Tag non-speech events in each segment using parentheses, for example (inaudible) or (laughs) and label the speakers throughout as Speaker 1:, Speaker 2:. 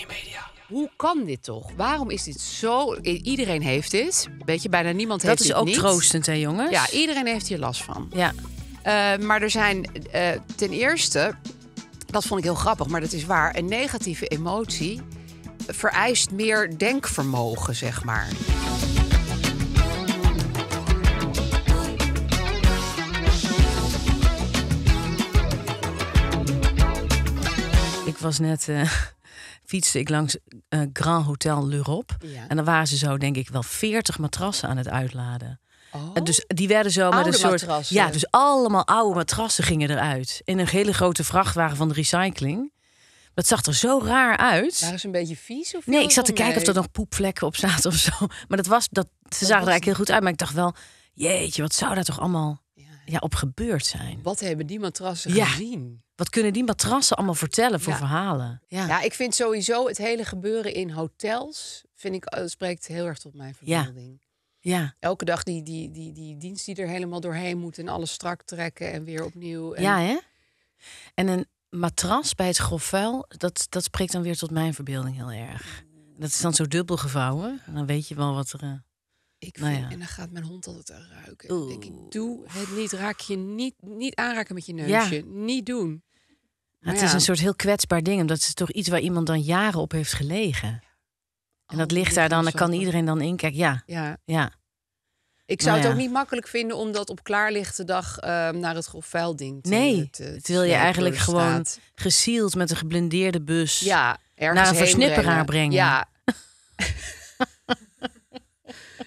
Speaker 1: Media. Hoe kan dit toch? Waarom is dit zo... Iedereen heeft dit. Weet je, bijna niemand heeft dit Dat is ook niet. troostend, hè, jongens? Ja, iedereen heeft hier last van. Ja. Eh, maar er zijn eh, ten eerste... Dat vond ik heel grappig, maar dat is waar. Een negatieve emotie vereist meer denkvermogen, zeg maar.
Speaker 2: Ik was net... Eh, fietste ik langs eh, Grand Hotel L'Europe. En dan waren ze zo, denk ik, wel veertig matrassen aan het uitladen. Oh. Eh, dus die werden zo met een soort. Ja, dus allemaal oude matrassen gingen eruit. In een hele grote vrachtwagen van de recycling. Dat zag er zo raar uit. Waren
Speaker 1: ze een beetje vies? Of nee, ik zat te kijken of er nog
Speaker 2: poepvlekken op zaten of zo. (laughs) Maar dat was, dat, ze zagen er eigenlijk heel goed uit. Maar ik dacht wel, jeetje, wat zou daar toch allemaal ja, op gebeurd zijn.
Speaker 1: Wat hebben die matrassen gezien?
Speaker 2: Wat kunnen die matrassen allemaal vertellen voor verhalen?
Speaker 1: Ja. ik vind sowieso het hele gebeuren in hotels, vind ik, eh, spreekt heel erg tot mijn verbeelding. Ja. Elke dag die, die, die, die dienst die er helemaal doorheen moet en alles strak trekken en weer opnieuw. En... Ja, hè?
Speaker 2: En een matras bij het grof vuil, dat, dat spreekt dan weer tot mijn verbeelding heel erg. Dat is dan zo dubbel gevouwen. dan weet je wel wat er. Eh, nou ja. En
Speaker 1: dan gaat mijn hond altijd aan ruiken. Ik doe het niet. Raak je niet, niet aanraken met je neusje. Niet doen. het is een soort
Speaker 2: heel kwetsbaar ding. Omdat het is toch iets waar iemand dan jaren op heeft gelegen. En dat oh, ligt daar dan, dan kan iedereen dan inkijken. Ja. ja. ja. Ik zou nou het ook
Speaker 1: niet makkelijk vinden om dat op klaarlichte dag ehm, naar het grof ding. te Nee, het wil je eigenlijk gewoon
Speaker 2: gesield met een geblindeerde bus
Speaker 1: naar een versnipperaar brengen. brengen. Ja.
Speaker 2: (laughs)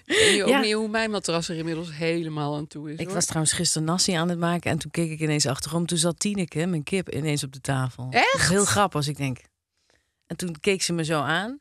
Speaker 1: weet ook niet hoe mijn matras er inmiddels helemaal aan toe is. Ik was trouwens gisteren nasi aan
Speaker 2: het maken en toen keek ik ineens achterom. Toen zat Tineke, mijn kip, ineens op de tafel. Echt? Heel grappig als ik denk. En toen keek ze me zo aan.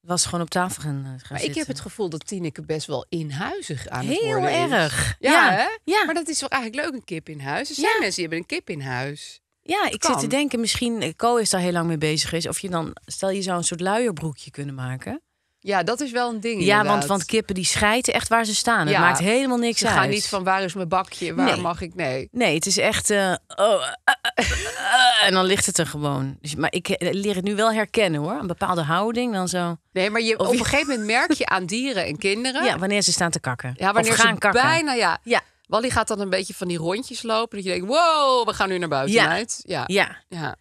Speaker 2: Was gewoon op tafel gaan, eh, gaan maar zitten. Ik heb
Speaker 1: het gevoel dat Tineke best wel inhuizig aan het Heel worden is. Heel erg. Ja, ja. maar dat is toch eigenlijk leuk, een kip in huis. Er zijn mensen die hebben een kip in huis.
Speaker 2: Ja, ik zit te denken, misschien, eh, Co is daar heel lang mee bezig geweest. Of je dan, stel je zou een soort luierbroekje kunnen maken.
Speaker 1: Ja, dat is wel een ding. Ja, want, want kippen die schijten echt waar ze staan. Ja, het maakt helemaal niks ze uit. Ze gaan niet van waar is mijn bakje, waar mag ik? Nee.
Speaker 2: Nee, het is echt. Eh, oh, eh, eh, en dan ligt het er gewoon. Dus, maar ik leer het nu wel herkennen hoor. Een bepaalde houding dan zo. Nee, maar je, op een gegeven moment merk je aan dieren
Speaker 1: en kinderen. Ja, wanneer
Speaker 2: ze staan te kakken.
Speaker 1: Ja, wanneer gaan ze kakken. Bijna, ja. ja. Wally gaat dan een beetje van die rondjes lopen. Dat je denkt, wow, we gaan nu naar buiten uit. Ja. ja.
Speaker 2: Ja.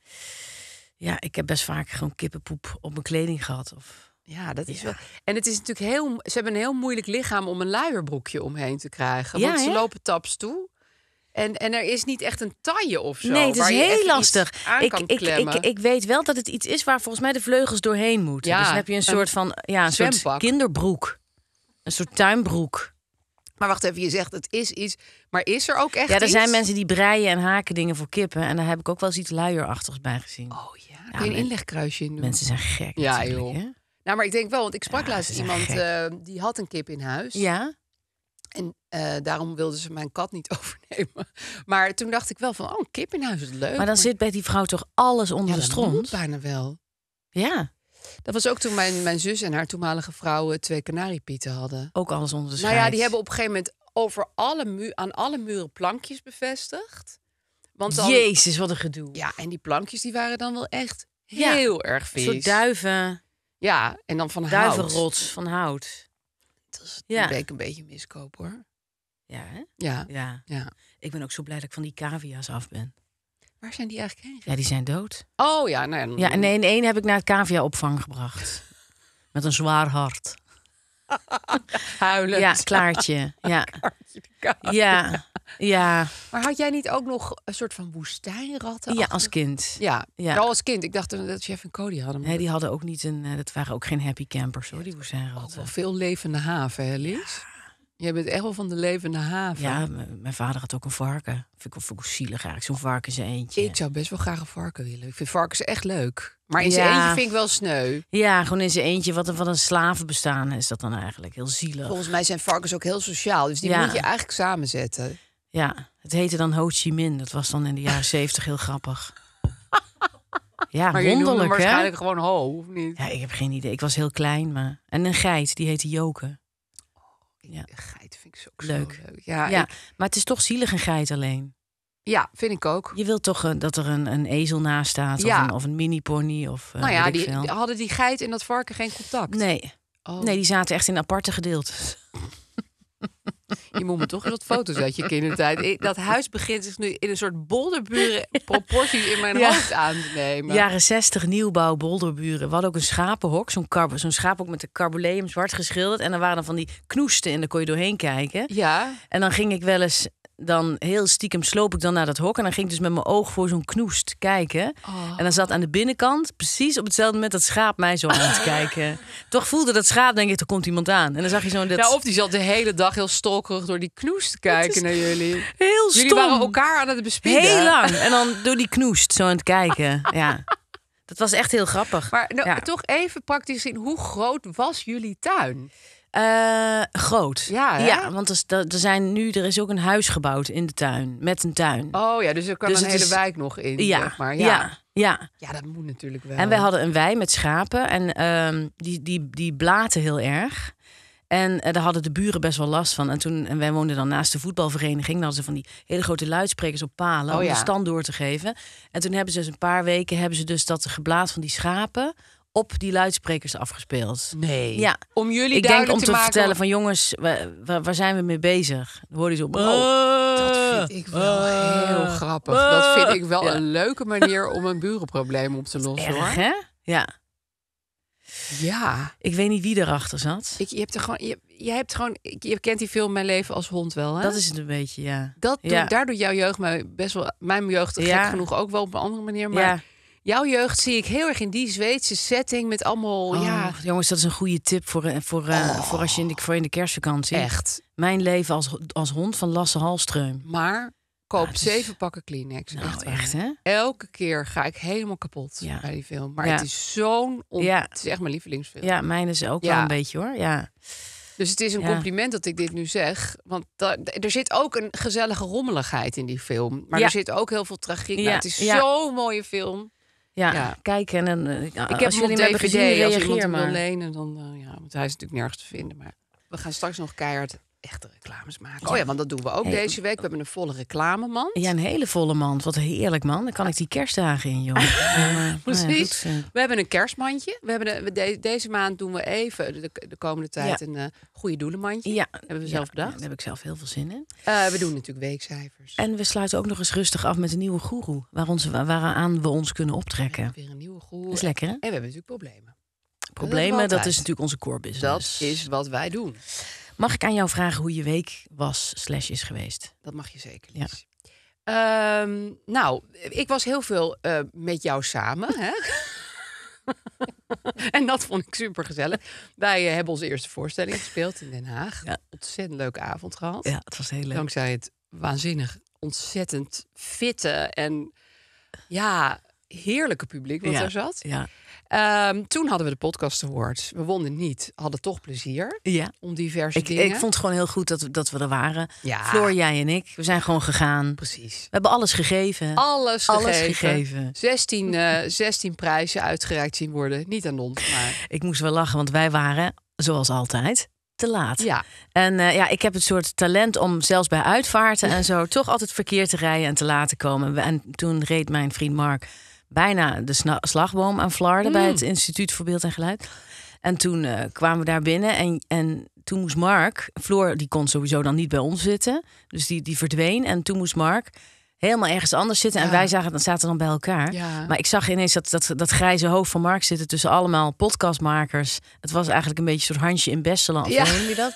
Speaker 2: ja. ik heb best vaak gewoon kippenpoep op mijn kleding gehad. Of
Speaker 1: ja, dat is wel. En het is natuurlijk heel. Ze hebben een heel moeilijk lichaam om een luierbroekje omheen te krijgen. want ze lopen taps toe. En, en er is niet echt een taille of zo. Nee, het is heel lastig. Ik, ik, ik, ik, weet wel dat
Speaker 2: het iets is waar volgens mij de vleugels doorheen moeten. dus dan heb je een, soort van ja, een soort kinderbroek. Een soort tuinbroek.
Speaker 1: Maar wacht even, je zegt het is iets. Maar is er ook echt. Ja, er zijn mensen
Speaker 2: die breien en haken dingen voor kippen. En daar heb ik ook wel eens iets luierachtigs bij gezien. Oh
Speaker 1: ja. een inlegkruisje in doen? Mensen zijn gek. Ja, joh. Nou, maar ik denk wel, want ik sprak laatst iemand eh, die had een kip in huis. Ja. En eh, daarom wilden ze mijn kat niet (laughs) overnemen. Maar toen dacht ik wel van, oh, een kip in huis is leuk. Maar dan
Speaker 2: zit bij die vrouw toch alles onder de stront? Ja, bijna
Speaker 1: wel. Ja. Dat was ook toen mijn, mijn zus en haar toenmalige vrouw eh, twee kanariepieten hadden. Ook alles onder de schijf. Nou ja, die hebben op een gegeven moment over alle mu aan alle muren plankjes bevestigd. Want dan... Jezus, wat een gedoe. Ja, en die plankjes die waren dan wel echt heel erg veel. Zo duiven. Ja, en dan van hout. Duivenrots van hout.
Speaker 2: Dat is ja. een,
Speaker 1: een beetje miskoop hoor. Ja, hè?
Speaker 2: Ja. ja. Ik ben ook zo blij dat ik van die cavia's af ben.
Speaker 1: Waar zijn die eigenlijk heen? Ja, die zijn dood. Oh ja, nou ja. Ja, en
Speaker 2: één, heb ik naar het cavia-opvang gebracht. (laughs) Met een zwaar hart.
Speaker 1: (laughs) Huilend. Ja, klaartje. (laughs) Ja. Ja. Ja. Maar had jij niet ook nog een soort van woestijnratten? Ja, als
Speaker 2: kind. Ja,
Speaker 1: ja. als kind. Ik dacht dat
Speaker 2: Jeff en Cody hadden. Nee, die hadden ook niet een. Eh, dat waren ook geen happy campers hoor, die woestijnratten. Ook veel levende
Speaker 1: haven, hè, Lies? Ja. Jij bent echt wel van de levende haven. Ja, mijn vader had ook een varken. Vind ik wel zielig eigenlijk, zo'n varkens eentje. Ik zou best wel graag een varken willen. Ik vind varkens echt leuk. Maar in zijn eentje vind ik wel sneu.
Speaker 2: Ja, gewoon in zijn eentje. Wat een, wat een slavenbestaan is dat dan eigenlijk. Heel zielig. Volgens
Speaker 1: mij zijn varkens ook heel sociaal. Dus die moet je eigenlijk samenzetten.
Speaker 2: Ja, het heette dan Ho Chi Minh. Dat was dan in de jaren zeventig heel grappig. (laughs) Ja, maar wonderlijk, hè? waarschijnlijk
Speaker 1: gewoon ho, of niet? Ja, ik heb
Speaker 2: geen idee. Ik was heel klein, maar... En een geit, die heette Joken.
Speaker 1: Oh, ja. geit vind ik zo leuk. Ja,
Speaker 2: maar het is toch zielig een geit alleen. Ja, vind ik ook. Je wilt toch eh, dat er een, een ezel naast staat ja. of, een, of een mini pony of eh, Nou ja, die, hadden
Speaker 1: die geit en dat varken geen contact? Nee. Oh. Nee, die
Speaker 2: zaten echt in aparte
Speaker 1: gedeeltes. (laughs) Je moet me toch eens wat foto's uit je kindertijd. Dat huis begint zich nu in een soort bolderburen proporties in mijn (laughs) hoofd aan te nemen. Jaren 60
Speaker 2: nieuwbouw, bolderburen. We hadden ook een schapenhok, zo'n schapenhok met de carboleum zwart geschilderd. En dan waren er van die knoesten en daar kon je doorheen kijken. Ja. En dan ging ik wel eens dan heel stiekem sloop ik dan naar dat hok. En dan ging ik dus met mijn oog voor zo'n knoest kijken. Oh. En dan zat aan de binnenkant, precies op hetzelfde moment, dat schaap mij zo aan het (laughs) kijken. Toch voelde dat schaap, denk ik, er komt iemand aan. En dan zag
Speaker 1: je zo'n... Dat... of die zat de hele dag heel stolkerig door die knoest te kijken naar jullie. Heel stom. Jullie waren elkaar aan het bespieden. Heel lang. En dan
Speaker 2: door die knoest zo aan het kijken. (laughs) Ja.
Speaker 1: Dat was echt heel grappig. Maar nou, toch even praktisch zien, hoe groot was jullie tuin?
Speaker 2: Uh, groot. Ja, ja want er, zijn nu, er is ook een huis gebouwd in de tuin, met een tuin. Oh ja, dus er kan dus een hele wijk nog in, ja, maar. Ja. ja. ja.
Speaker 1: Ja. dat moet natuurlijk wel. En wij hadden
Speaker 2: een wei met schapen en ehm, die, die, die blaten heel erg. En eh, daar hadden de buren best wel last van. En, toen, en wij woonden dan naast de voetbalvereniging. Dan hadden ze van die hele grote luidsprekers op palen oh om de stand door te geven. En toen hebben ze dus een paar weken hebben ze dus dat geblaat van die schapen op die luidsprekers afgespeeld. Nee. Ja. Om jullie Ik denk om te, vertellen van jongens, waar, waar, zijn we mee bezig? hoor je zo. Oh, eh. dat vind ik wel eh. heel grappig. Eh. dat vind ik wel een
Speaker 1: leuke manier om een burenprobleem op te lossen. hoor. hè? Ja. Ja.
Speaker 2: Ik weet niet wie erachter zat. Ik, je hebt er gewoon,
Speaker 1: je, hebt gewoon, je kent die film Mijn leven als hond wel, hè? Dat is het een
Speaker 2: beetje, ja. Dat ja. Doet, daar
Speaker 1: doet jouw jeugd mij best wel, mijn jeugd gek ja. genoeg ook wel op een andere manier, maar jouw jeugd zie ik heel erg in die Zweedse setting met allemaal. Oh, ja.
Speaker 2: Jongens, dat is een goede tip voor, eh, voor, eh, oh. voor als je in de, voor in de kerstvakantie. Echt. Mijn leven als, als hond van Lasse Halstreum.
Speaker 1: Maar koop zeven pakken Kleenex. Nou, echt, echt, hè? Elke keer ga ik helemaal kapot bij die film. Maar het is zo'n... Ja. Het is echt mijn lievelingsfilm. Ja, mijn is ook wel een beetje, hoor. Ja. Dus het is een compliment dat ik dit nu zeg. Want er zit ook een gezellige rommeligheid in die film. Maar er zit ook heel veel tragiek. Nou, het is zo'n mooie film. Ja, kijken. En, eh, ik heb hem op DVD, hebben gezien, als je als wil lenen, dan... Eh, ja, want hij is natuurlijk nergens te vinden, maar... We gaan straks nog keihard echte reclames maken. Oh ja, want dat doen we ook deze week. We hebben een volle reclamemand.
Speaker 2: Ja, een hele volle mand. Wat heerlijk, man. Dan kan ik die kerstdagen in, joh. (laughs) Precies. Eh.
Speaker 1: we hebben een kerstmandje. We hebben de, deze maand doen we even de, de komende tijd een uh, goede doelenmandje. Ja. hebben we zelf bedacht. daar heb ik zelf heel veel zin in. Eh, we doen natuurlijk weekcijfers. En we
Speaker 2: sluiten ook nog eens rustig af met een nieuwe goeroe. Waar waaraan we ons kunnen optrekken. weer
Speaker 1: een nieuwe goeroe. is lekker, hè? En we hebben natuurlijk problemen.
Speaker 2: Problemen, dat, dat is natuurlijk onze core business.
Speaker 1: Dat is wat wij doen.
Speaker 2: Mag ik aan jou vragen hoe je week was slash is geweest?
Speaker 1: Dat mag je zeker, Lies. Ja. Ehm, nou, ik was heel veel eh, met jou samen. Hè? (laughs) en dat vond ik super gezellig. Wij eh, hebben onze eerste voorstelling gespeeld in Den Haag. Ja. Ontzettend leuke avond gehad. Ja, het was heel leuk. Dankzij het waanzinnig ontzettend fitte en ja, heerlijke publiek wat er zat. Ja. Ehm, toen hadden we de podcast woord. We wonnen niet, hadden toch plezier. Ja. Om diverse ik, dingen. Ik vond het gewoon heel goed dat, dat we er waren. Ja. Floor,
Speaker 2: jij en ik. We zijn gewoon gegaan. Precies. We hebben alles gegeven. Alles, alles gegeven.
Speaker 1: 16, 16 eh, (laughs) prijzen uitgereikt zien worden. Niet aan ons, maar...
Speaker 2: Ik moest wel lachen, want wij waren, zoals altijd, te laat. Ja. En eh, ja, ik heb het soort talent om zelfs bij uitvaarten en zo (laughs) toch altijd verkeerd te rijden en te laten komen. En toen reed mijn vriend Mark bijna de slagboom aan Vlaarden bij mm. het Instituut voor Beeld en Geluid. En toen eh, kwamen we daar binnen en, en toen moest Mark, Floor die kon sowieso dan niet bij ons zitten, dus die, die verdween. En toen moest Mark helemaal ergens anders zitten en wij zagen, dan zaten dan bij elkaar. Maar ik zag ineens dat, dat, dat grijze hoofd van Mark zitten tussen allemaal podcastmakers. Het was eigenlijk een beetje een soort handje in Besseland, ja. noem je
Speaker 1: dat?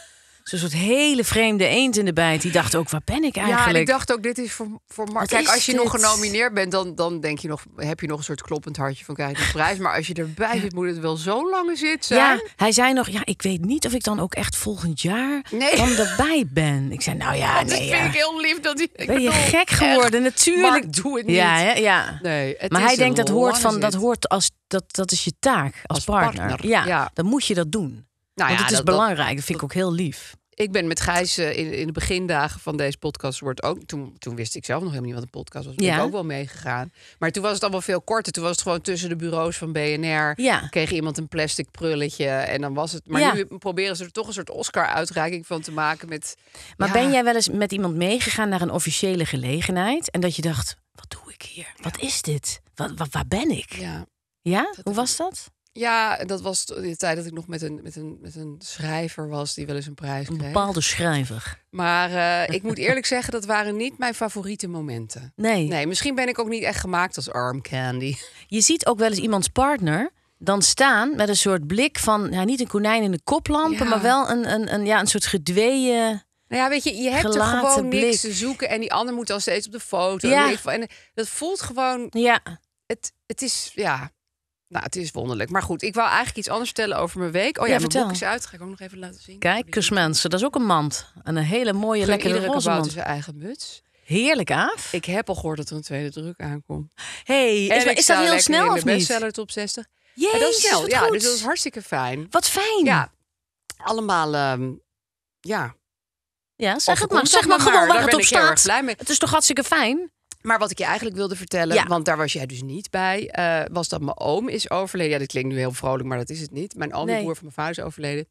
Speaker 1: Zo'n soort hele vreemde eend in de bijt. Die dacht ook, waar ben ik eigenlijk? Ja, ik dacht ook, dit is voor, voor Mark. Kijk, als je nog genomineerd bent, dan, dan denk je nog, heb je nog een soort kloppend hartje van kijk, de prijs. Maar als je erbij zit, moet het wel zo lang zitten Ja, hij zei nog, ja, ik weet niet of ik dan ook echt
Speaker 2: volgend jaar nee. erbij ben. Ik zei, nou ja, nee. Dat vind
Speaker 1: ik heel lief. Dat hij ben je gek geworden? Natuurlijk. doe het niet. Ja, ja. Nee, maar hij denkt, dat hoort, van, dat
Speaker 2: hoort als, dat, dat is je taak als, partner. Ja, dan moet je dat doen. Nou Want het is
Speaker 1: belangrijk. Dat vind ik ook heel lief. Ik ben met Gijs eh, in, in de begindagen van deze podcast wordt ook. Toen, toen wist ik zelf nog helemaal niet wat een podcast was. Ben ja. ook wel meegegaan. Maar toen was het allemaal veel korter. Toen was het gewoon tussen de bureaus van BNR. Ja. Kreeg iemand een plastic prulletje. En dan was het. Maar nu proberen ze er toch een soort Oscar-uitreiking van te maken. Met, maar ben jij wel eens met iemand meegegaan naar een officiële gelegenheid?
Speaker 2: En dat je dacht: wat doe ik hier? Wat is dit? waar ben ik? Ja. ja?
Speaker 1: Hoe was dat? Ja, dat was de tijd dat ik nog met een, met een, met een schrijver was die wel eens een prijs kreeg. Een bepaalde schrijver. Maar eh, ik moet (laughs) eerlijk zeggen, dat waren niet mijn favoriete momenten. Nee. Nee, misschien ben ik ook niet echt gemaakt als arm candy. Je ziet ook wel eens iemands
Speaker 2: partner dan staan met een soort blik van, ja, niet een konijn in de koplampen, maar wel een, een, een, ja, een soort gedweeën. Nou ja, weet
Speaker 1: je, je hebt er gewoon blik. niks te zoeken en die ander moet dan steeds op de foto. Ja. En dat voelt gewoon. Ja. Het, het is, ja. Nou, het is wonderlijk. Maar goed, ik wou eigenlijk iets anders vertellen over mijn week. Oh ja, ja mijn uit. Ga ik ook nog even laten zien. Kijk
Speaker 2: mensen, dat is ook een mand. En een hele mooie, lekkere roze mand. zijn
Speaker 1: eigen muts.
Speaker 2: Heerlijk, af.
Speaker 1: Ik heb al gehoord dat er een tweede druk aankomt. hey, is, is dat heel snel of niet? bestseller top 60. Jezus, dat is snel. Ja, dus goed. dus dat is hartstikke fijn. Wat fijn. Ja, allemaal, ehm, ja. Ja,
Speaker 2: zeg het maar. Zeg maar, gewoon waar het op staat.
Speaker 1: Het is toch hartstikke fijn? Maar wat ik je eigenlijk wilde vertellen, want daar was jij dus niet bij, eh, was dat mijn oom is overleden. Ja, dat klinkt nu heel vrolijk, maar dat is het niet. Mijn oom, broer van mijn vader, is overleden.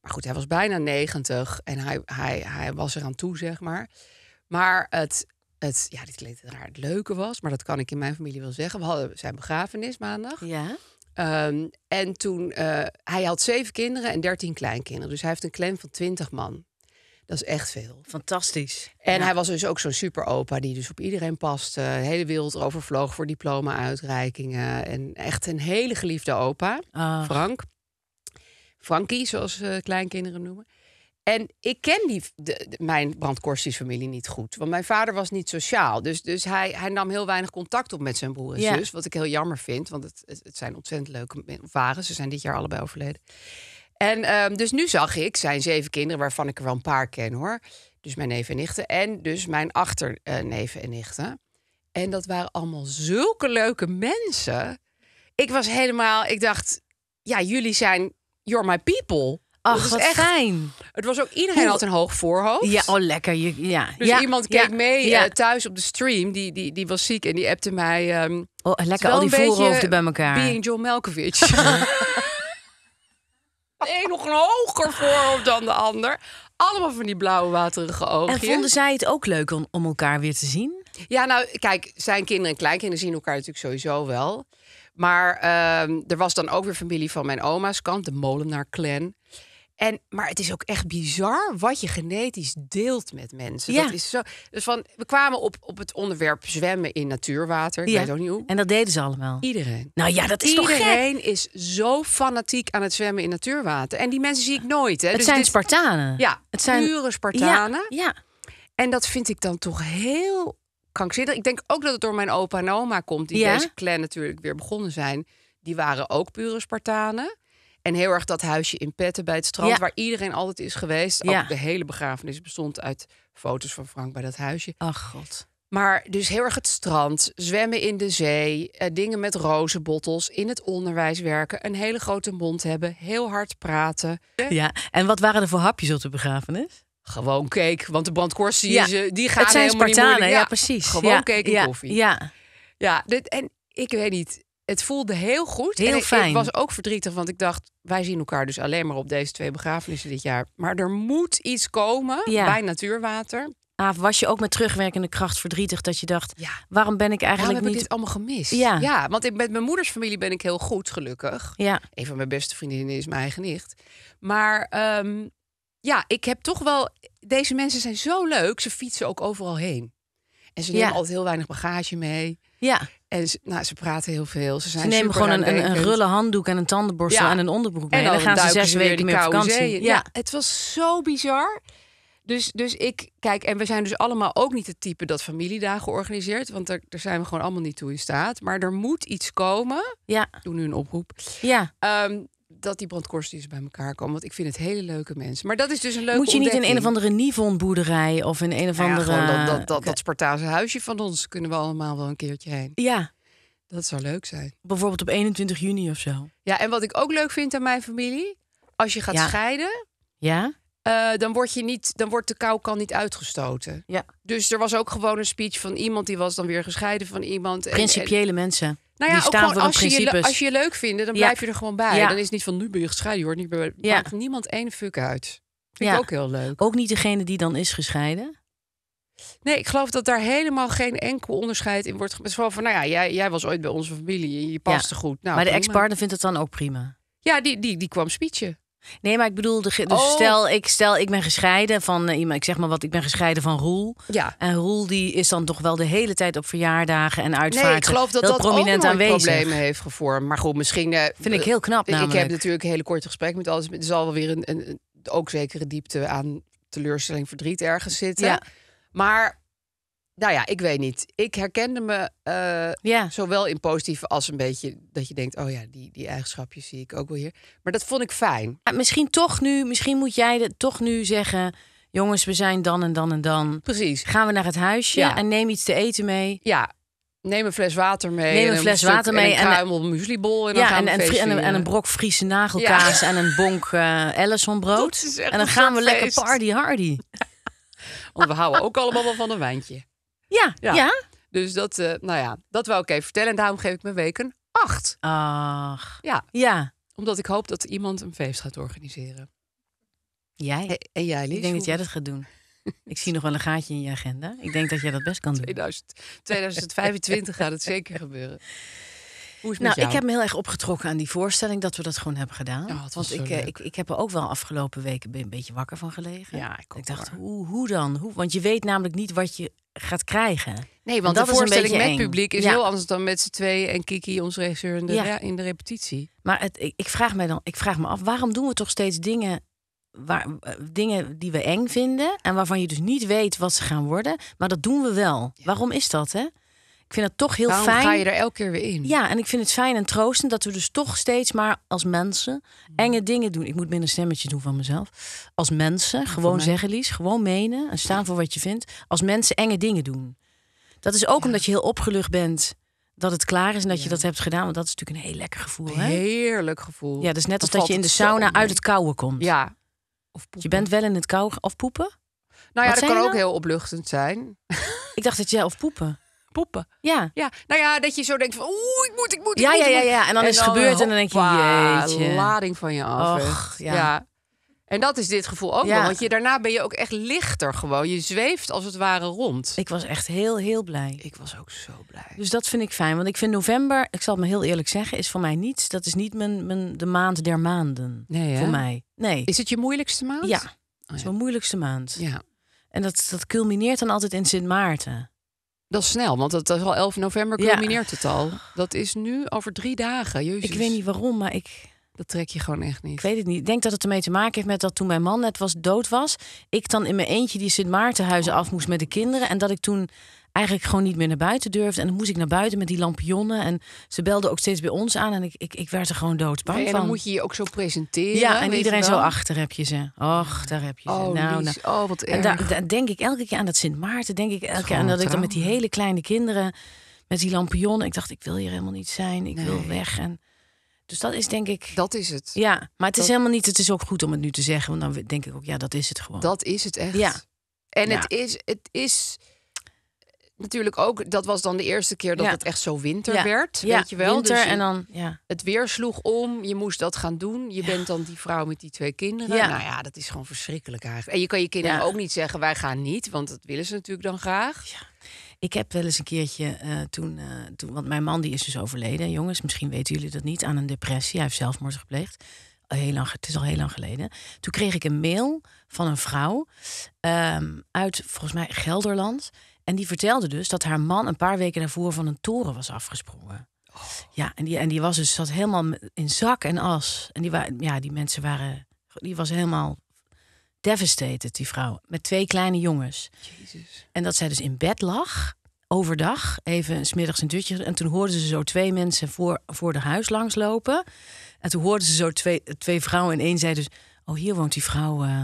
Speaker 1: Maar goed, hij was bijna negentig en hij, hij, hij was eraan toe, zeg maar. Maar het, het, ja, dit klinkt raar, het leuke was, maar dat kan ik in mijn familie wel zeggen. We hadden zijn begrafenis maandag. Ja. Ehm, en toen, eh, hij had zeven kinderen en dertien kleinkinderen. Dus hij heeft een clan van twintig man. Dat is echt veel.
Speaker 2: Fantastisch.
Speaker 1: En hij was dus ook zo'n super opa die dus op iedereen paste. hele wereld overvloog voor diploma-uitreikingen. En echt een hele geliefde opa, ah. Frank. Frankie, zoals uh, kleinkinderen noemen. En ik ken die, de, de, mijn niet goed. Want mijn vader was niet sociaal. Dus, dus hij, hij nam heel weinig contact op met zijn broer en zus. Wat ik heel jammer vind. Want het, het zijn ontzettend leuke varen. Ze zijn dit jaar allebei overleden. En ehm, dus nu zag ik zijn zeven kinderen, waarvan ik er wel een paar ken hoor. Dus mijn neven en nichten. En dus mijn achterneven eh, en nichten. En dat waren allemaal zulke leuke mensen. Ik was helemaal, ik dacht, ja, jullie zijn, you're my people. Ach, wat echt, fijn. Het was ook, iedereen had een hoog voorhoofd. Ja, oh lekker. ja. Dus iemand keek mee eh, thuis op de stream. Die, die, die was ziek en die appte mij... Ehm, oh, lekker al die voorhoofden bij elkaar. Being John Malkovich. (laughs) (laughs) de (laughs) een nog een hoger voorhoofd dan de ander. Allemaal van die blauwe waterige ogen. En vonden zij
Speaker 2: het ook leuk om, om elkaar weer te zien?
Speaker 1: Ja, nou, kijk, zijn kinderen en kleinkinderen zien elkaar natuurlijk sowieso wel. Maar ehm, er was dan ook weer familie van mijn oma's kant, de Molenaar-clan. En, maar het is ook echt bizar wat je genetisch deelt met mensen. Ja. Dat is zo. Dus van, we kwamen op, op het onderwerp zwemmen in natuurwater. Ik ja. weet ook niet hoe. En dat deden ze allemaal. Iedereen. Nou ja, dat is toch gek. Iedereen is zo fanatiek aan het zwemmen in natuurwater. En die mensen zie ik nooit. Hè. Het dus zijn Spartanen. Ja, het zijn pure Spartanen. Ja, En dat vind ik dan toch heel krankzinnig. Ik denk ook dat het door mijn opa en oma komt, die deze clan natuurlijk weer begonnen zijn. Die waren ook pure Spartanen. En heel erg dat huisje in Petten bij het strand, waar iedereen altijd is geweest. Ja. Ook de hele begrafenis bestond uit foto's van Frank bij dat huisje. Ach god. Maar dus heel erg het strand, zwemmen in de zee, eh, dingen met rozenbottels, in het onderwijs werken, een hele grote mond hebben, heel hard praten. Eh, ja, en wat waren er voor hapjes op de begrafenis? Gewoon cake, want de brandkorst die, ja. ze, die gaan helemaal Spartanen, niet ja, ja, precies. Gewoon cake en koffie. Ja, ja dit, en ik weet niet, het voelde heel goed. Heel en fijn. Ik, was ook verdrietig, want ik dacht, wij zien elkaar dus alleen maar op deze twee begrafenissen dit jaar. Maar er moet iets komen bij Natuurwater.
Speaker 2: Ah, was je ook met terugwerkende kracht verdrietig dat je dacht, waarom ben ik eigenlijk waarom heb ik dit allemaal gemist? Ja, ja
Speaker 1: want ik, met mijn moeders familie ben ik heel goed, gelukkig. Ja. Een van mijn beste vriendinnen is mijn eigen nicht. Maar ehm, ja, ik heb toch wel... Deze mensen zijn zo leuk, ze fietsen ook overal heen. En ze nemen altijd heel weinig bagage mee. Ja. En ze, nou, ze praten heel veel. Ze, zijn ze nemen gewoon een, een, een, rulle handdoek en een tandenborstel en een onderbroek mee. En dan, gaan ze zes weken meer vakantie. Ja. het was zo bizar. Dus, dus ik, kijk, en we zijn dus allemaal ook niet het type dat familiedagen organiseert. Want daar, zijn we gewoon allemaal niet toe in staat. Maar er moet iets komen. Ja. Ik nu een oproep. Ja. Ehm, dat die brandkorstjes bij elkaar komen. Want ik vind het hele leuke mensen. Maar dat is dus een leuke Moet je niet in een of
Speaker 2: andere Nivon-boerderij of in een of andere... dat,
Speaker 1: dat, dat, Spartaanse huisje van ons kunnen we allemaal wel een keertje heen. Ja. Dat zou leuk zijn. Bijvoorbeeld op 21 juni of zo. Ja, en wat ik ook leuk vind aan mijn familie... als je gaat scheiden... Ja? Eh, dan, wordt je niet, dan wordt de kan niet uitgestoten. Ja. Dus er was ook gewoon een speech van iemand die was dan weer gescheiden van iemand. Principiële en, mensen.
Speaker 2: Nou ja, die staan ook gewoon, als, principes. je, als je
Speaker 1: je leuk vindt, dan blijf je er gewoon bij. Dan is het niet van nu ben je gescheiden hoor. Nu ben niemand één fuck uit. Vind ik ook
Speaker 2: heel leuk. Ook niet degene die dan is gescheiden.
Speaker 1: Nee, ik geloof dat daar helemaal geen enkel onderscheid in wordt. Het is van, nou ja, jij, jij was ooit bij onze familie, je paste ja. goed. Nou, maar de ex-partner
Speaker 2: vindt het dan ook prima? Ja, die, die, die kwam speechen. Nee, maar ik bedoel, dus oh. stel, ik, stel ik ben gescheiden van iemand, eh, ik zeg maar wat, ik ben gescheiden van Roel. Ja. En Roel die is dan toch wel de hele
Speaker 1: tijd op verjaardagen en uitvaart. Nee, ik geloof dat dat prominent ook problemen heeft gevormd. Maar goed, misschien... Eh, Vind ik heel knap namelijk. Ik heb natuurlijk een hele korte gesprek met alles. Er zal wel weer een, een, ook zekere diepte aan teleurstelling, verdriet ergens zitten. Ja. Maar nou ja, ik weet niet. Ik herkende me eh, zowel in positieve als een beetje dat je denkt: oh ja, die, die eigenschapjes zie ik ook wel hier. Maar dat vond ik fijn. Ja, misschien toch nu, misschien moet jij de, toch nu
Speaker 2: zeggen. Jongens, we zijn dan en dan en dan. Precies. Gaan we naar het huisje en neem iets te eten
Speaker 1: mee. Ja, neem een fles water mee. Neem een, fles water mee. En een kruimel mueslibol. En, ja, en, en, een brok
Speaker 2: Friese nagelkaas en een bonk uh, (laughs) En dan gaan we lekker party
Speaker 1: hardy. (laughs) Want we houden ook allemaal wel van een wijntje. Ja, ja. Dus dat, uh, nou ja, dat wou ik even vertellen. En daarom geef ik mijn week een 8. Ach. Ja. ja. Omdat ik hoop dat iemand een feest gaat organiseren. Jij? en
Speaker 2: jij, Lies? Ik denk dat jij dat gaat doen. (laughs) Ik zie nog wel een gaatje in je agenda. Ik denk dat jij dat best kan doen.
Speaker 1: 2000, 2025 gaat het zeker gebeuren nou, ik heb me heel
Speaker 2: erg opgetrokken aan die voorstelling dat we dat gewoon hebben gedaan. Oh, Want ik, eh, ik, ik, heb er ook wel afgelopen weken een beetje wakker van
Speaker 1: gelegen. Ja, ik,
Speaker 2: dacht, hoe, hoe dan? Hoe? Want je weet namelijk niet wat je gaat krijgen. Nee, want de voorstelling met publiek is heel anders
Speaker 1: dan met z'n tweeën en Kiki, ons regisseur, in de, repetitie.
Speaker 2: Maar het, ik, vraag mij dan, ik vraag me af, waarom doen we toch steeds dingen, waar, eh, dingen die we eng vinden en waarvan je dus niet weet wat ze gaan worden, maar dat doen we wel. Waarom is dat, hè? ik vind het toch heel fijn. fijn. ga je er elke keer weer in. Ja, en ik vind het fijn en troostend dat we dus toch steeds maar als mensen mm. enge dingen doen. Ik moet minder stemmetje doen van mezelf. Als mensen, gewoon zeggen, Lies, gewoon menen en staan voor wat je vindt. Als mensen enge dingen doen. Dat is ook omdat je heel opgelucht bent dat het klaar is en dat je dat hebt gedaan. Want dat is natuurlijk een heel lekker gevoel. Hè?
Speaker 1: Heerlijk gevoel. Ja, dus net dat als dat je in de sauna uit het
Speaker 2: kouwen komt. Ja. Of je bent wel in het kou of poepen.
Speaker 1: Nou ja, dat kan ook nou? heel opluchtend zijn. Ik dacht dat jij of poepen poppen. Ja. ja. Nou ja, dat je zo denkt van oeh, ik moet, ik moet, ja, Ja, ja, ja. En dan is het gebeurd en dan denk je, hoppa, lading van je af. ja. En dat is dit gevoel ook ja. wel. Want je, daarna ben je ook echt lichter gewoon. Je zweeft als het ware rond. Ik was echt heel, heel blij. Ik was ook zo blij.
Speaker 2: Dus dat vind ik fijn. Want ik vind november, ik zal het me heel eerlijk zeggen, is voor mij niets. Dat is niet mijn, mijn, de maand der maanden. Nee, voor mij. Nee. Is het je moeilijkste maand? Ja. Oh, mijn moeilijkste maand. Ja. En dat, dat culmineert dan altijd in Sint Maarten. Dat is snel,
Speaker 1: want dat is al 11 november culmineert het al. Dat is nu over drie dagen. Jezus. Ik weet niet waarom, maar ik... Dat trek je gewoon echt niet. Ik weet het niet. Ik denk dat het ermee te maken heeft met dat toen mijn man net was, dood
Speaker 2: was... ik dan in mijn eentje die Sint Maartenhuizen af moest met de kinderen... en dat ik toen eigenlijk gewoon niet meer naar buiten durfde. En dan moest ik naar buiten met die lampionnen. En ze belden ook steeds bij ons aan. En ik, ik, ik werd er gewoon dood en van. En dan moet je
Speaker 1: je ook zo presenteren. Ja, en iedereen zo achter
Speaker 2: heb je ze. Och, daar heb je ze. Oh, nou, nou. Oh, wat erg. En daar, denk ik elke keer aan dat Sint Maarten. Denk ik elke keer aan dat ik dan met die hele kleine kinderen... met die lampionnen. Ik dacht, ik wil hier helemaal niet zijn. Ik wil weg. En... Dus dat is denk ik. Dat is het. Ja, maar het is helemaal niet. Het is ook goed om het nu te zeggen, want dan denk ik ook, ja, dat is het
Speaker 1: gewoon. Dat is het echt. Ja. En het is, het is natuurlijk ook, dat was dan de eerste keer dat het echt zo winter werd. Ja. Weet je wel? Winter dus en dan, Het weer sloeg om, je moest dat gaan doen. Je bent dan die vrouw met die twee kinderen. Nou ja, dat is gewoon verschrikkelijk eigenlijk. En je kan je kinderen ook niet zeggen, wij gaan niet, want dat willen ze natuurlijk dan graag. Ik heb wel eens
Speaker 2: een keertje eh, toen, eh, toen, want mijn man die is dus overleden. Jongens, misschien weten jullie dat niet, aan een depressie. Hij heeft zelfmoord gepleegd. heel lang, het is al heel lang geleden. Toen kreeg ik een mail van een vrouw ehm, uit volgens mij Gelderland. En die vertelde dus dat haar man een paar weken daarvoor van een toren was afgesprongen. Oh. Ja, en die, en die was dus, zat helemaal in zak en as. En die, ja, die mensen waren, die was helemaal devastated, die vrouw. Met twee kleine jongens. Jezus. En dat zij dus in bed lag, overdag, even smiddags een dutje. En toen hoorden ze zo twee mensen voor, voor de huis langslopen. En toen hoorden ze zo twee, twee vrouwen. En één zei dus, oh hier woont die vrouw eh,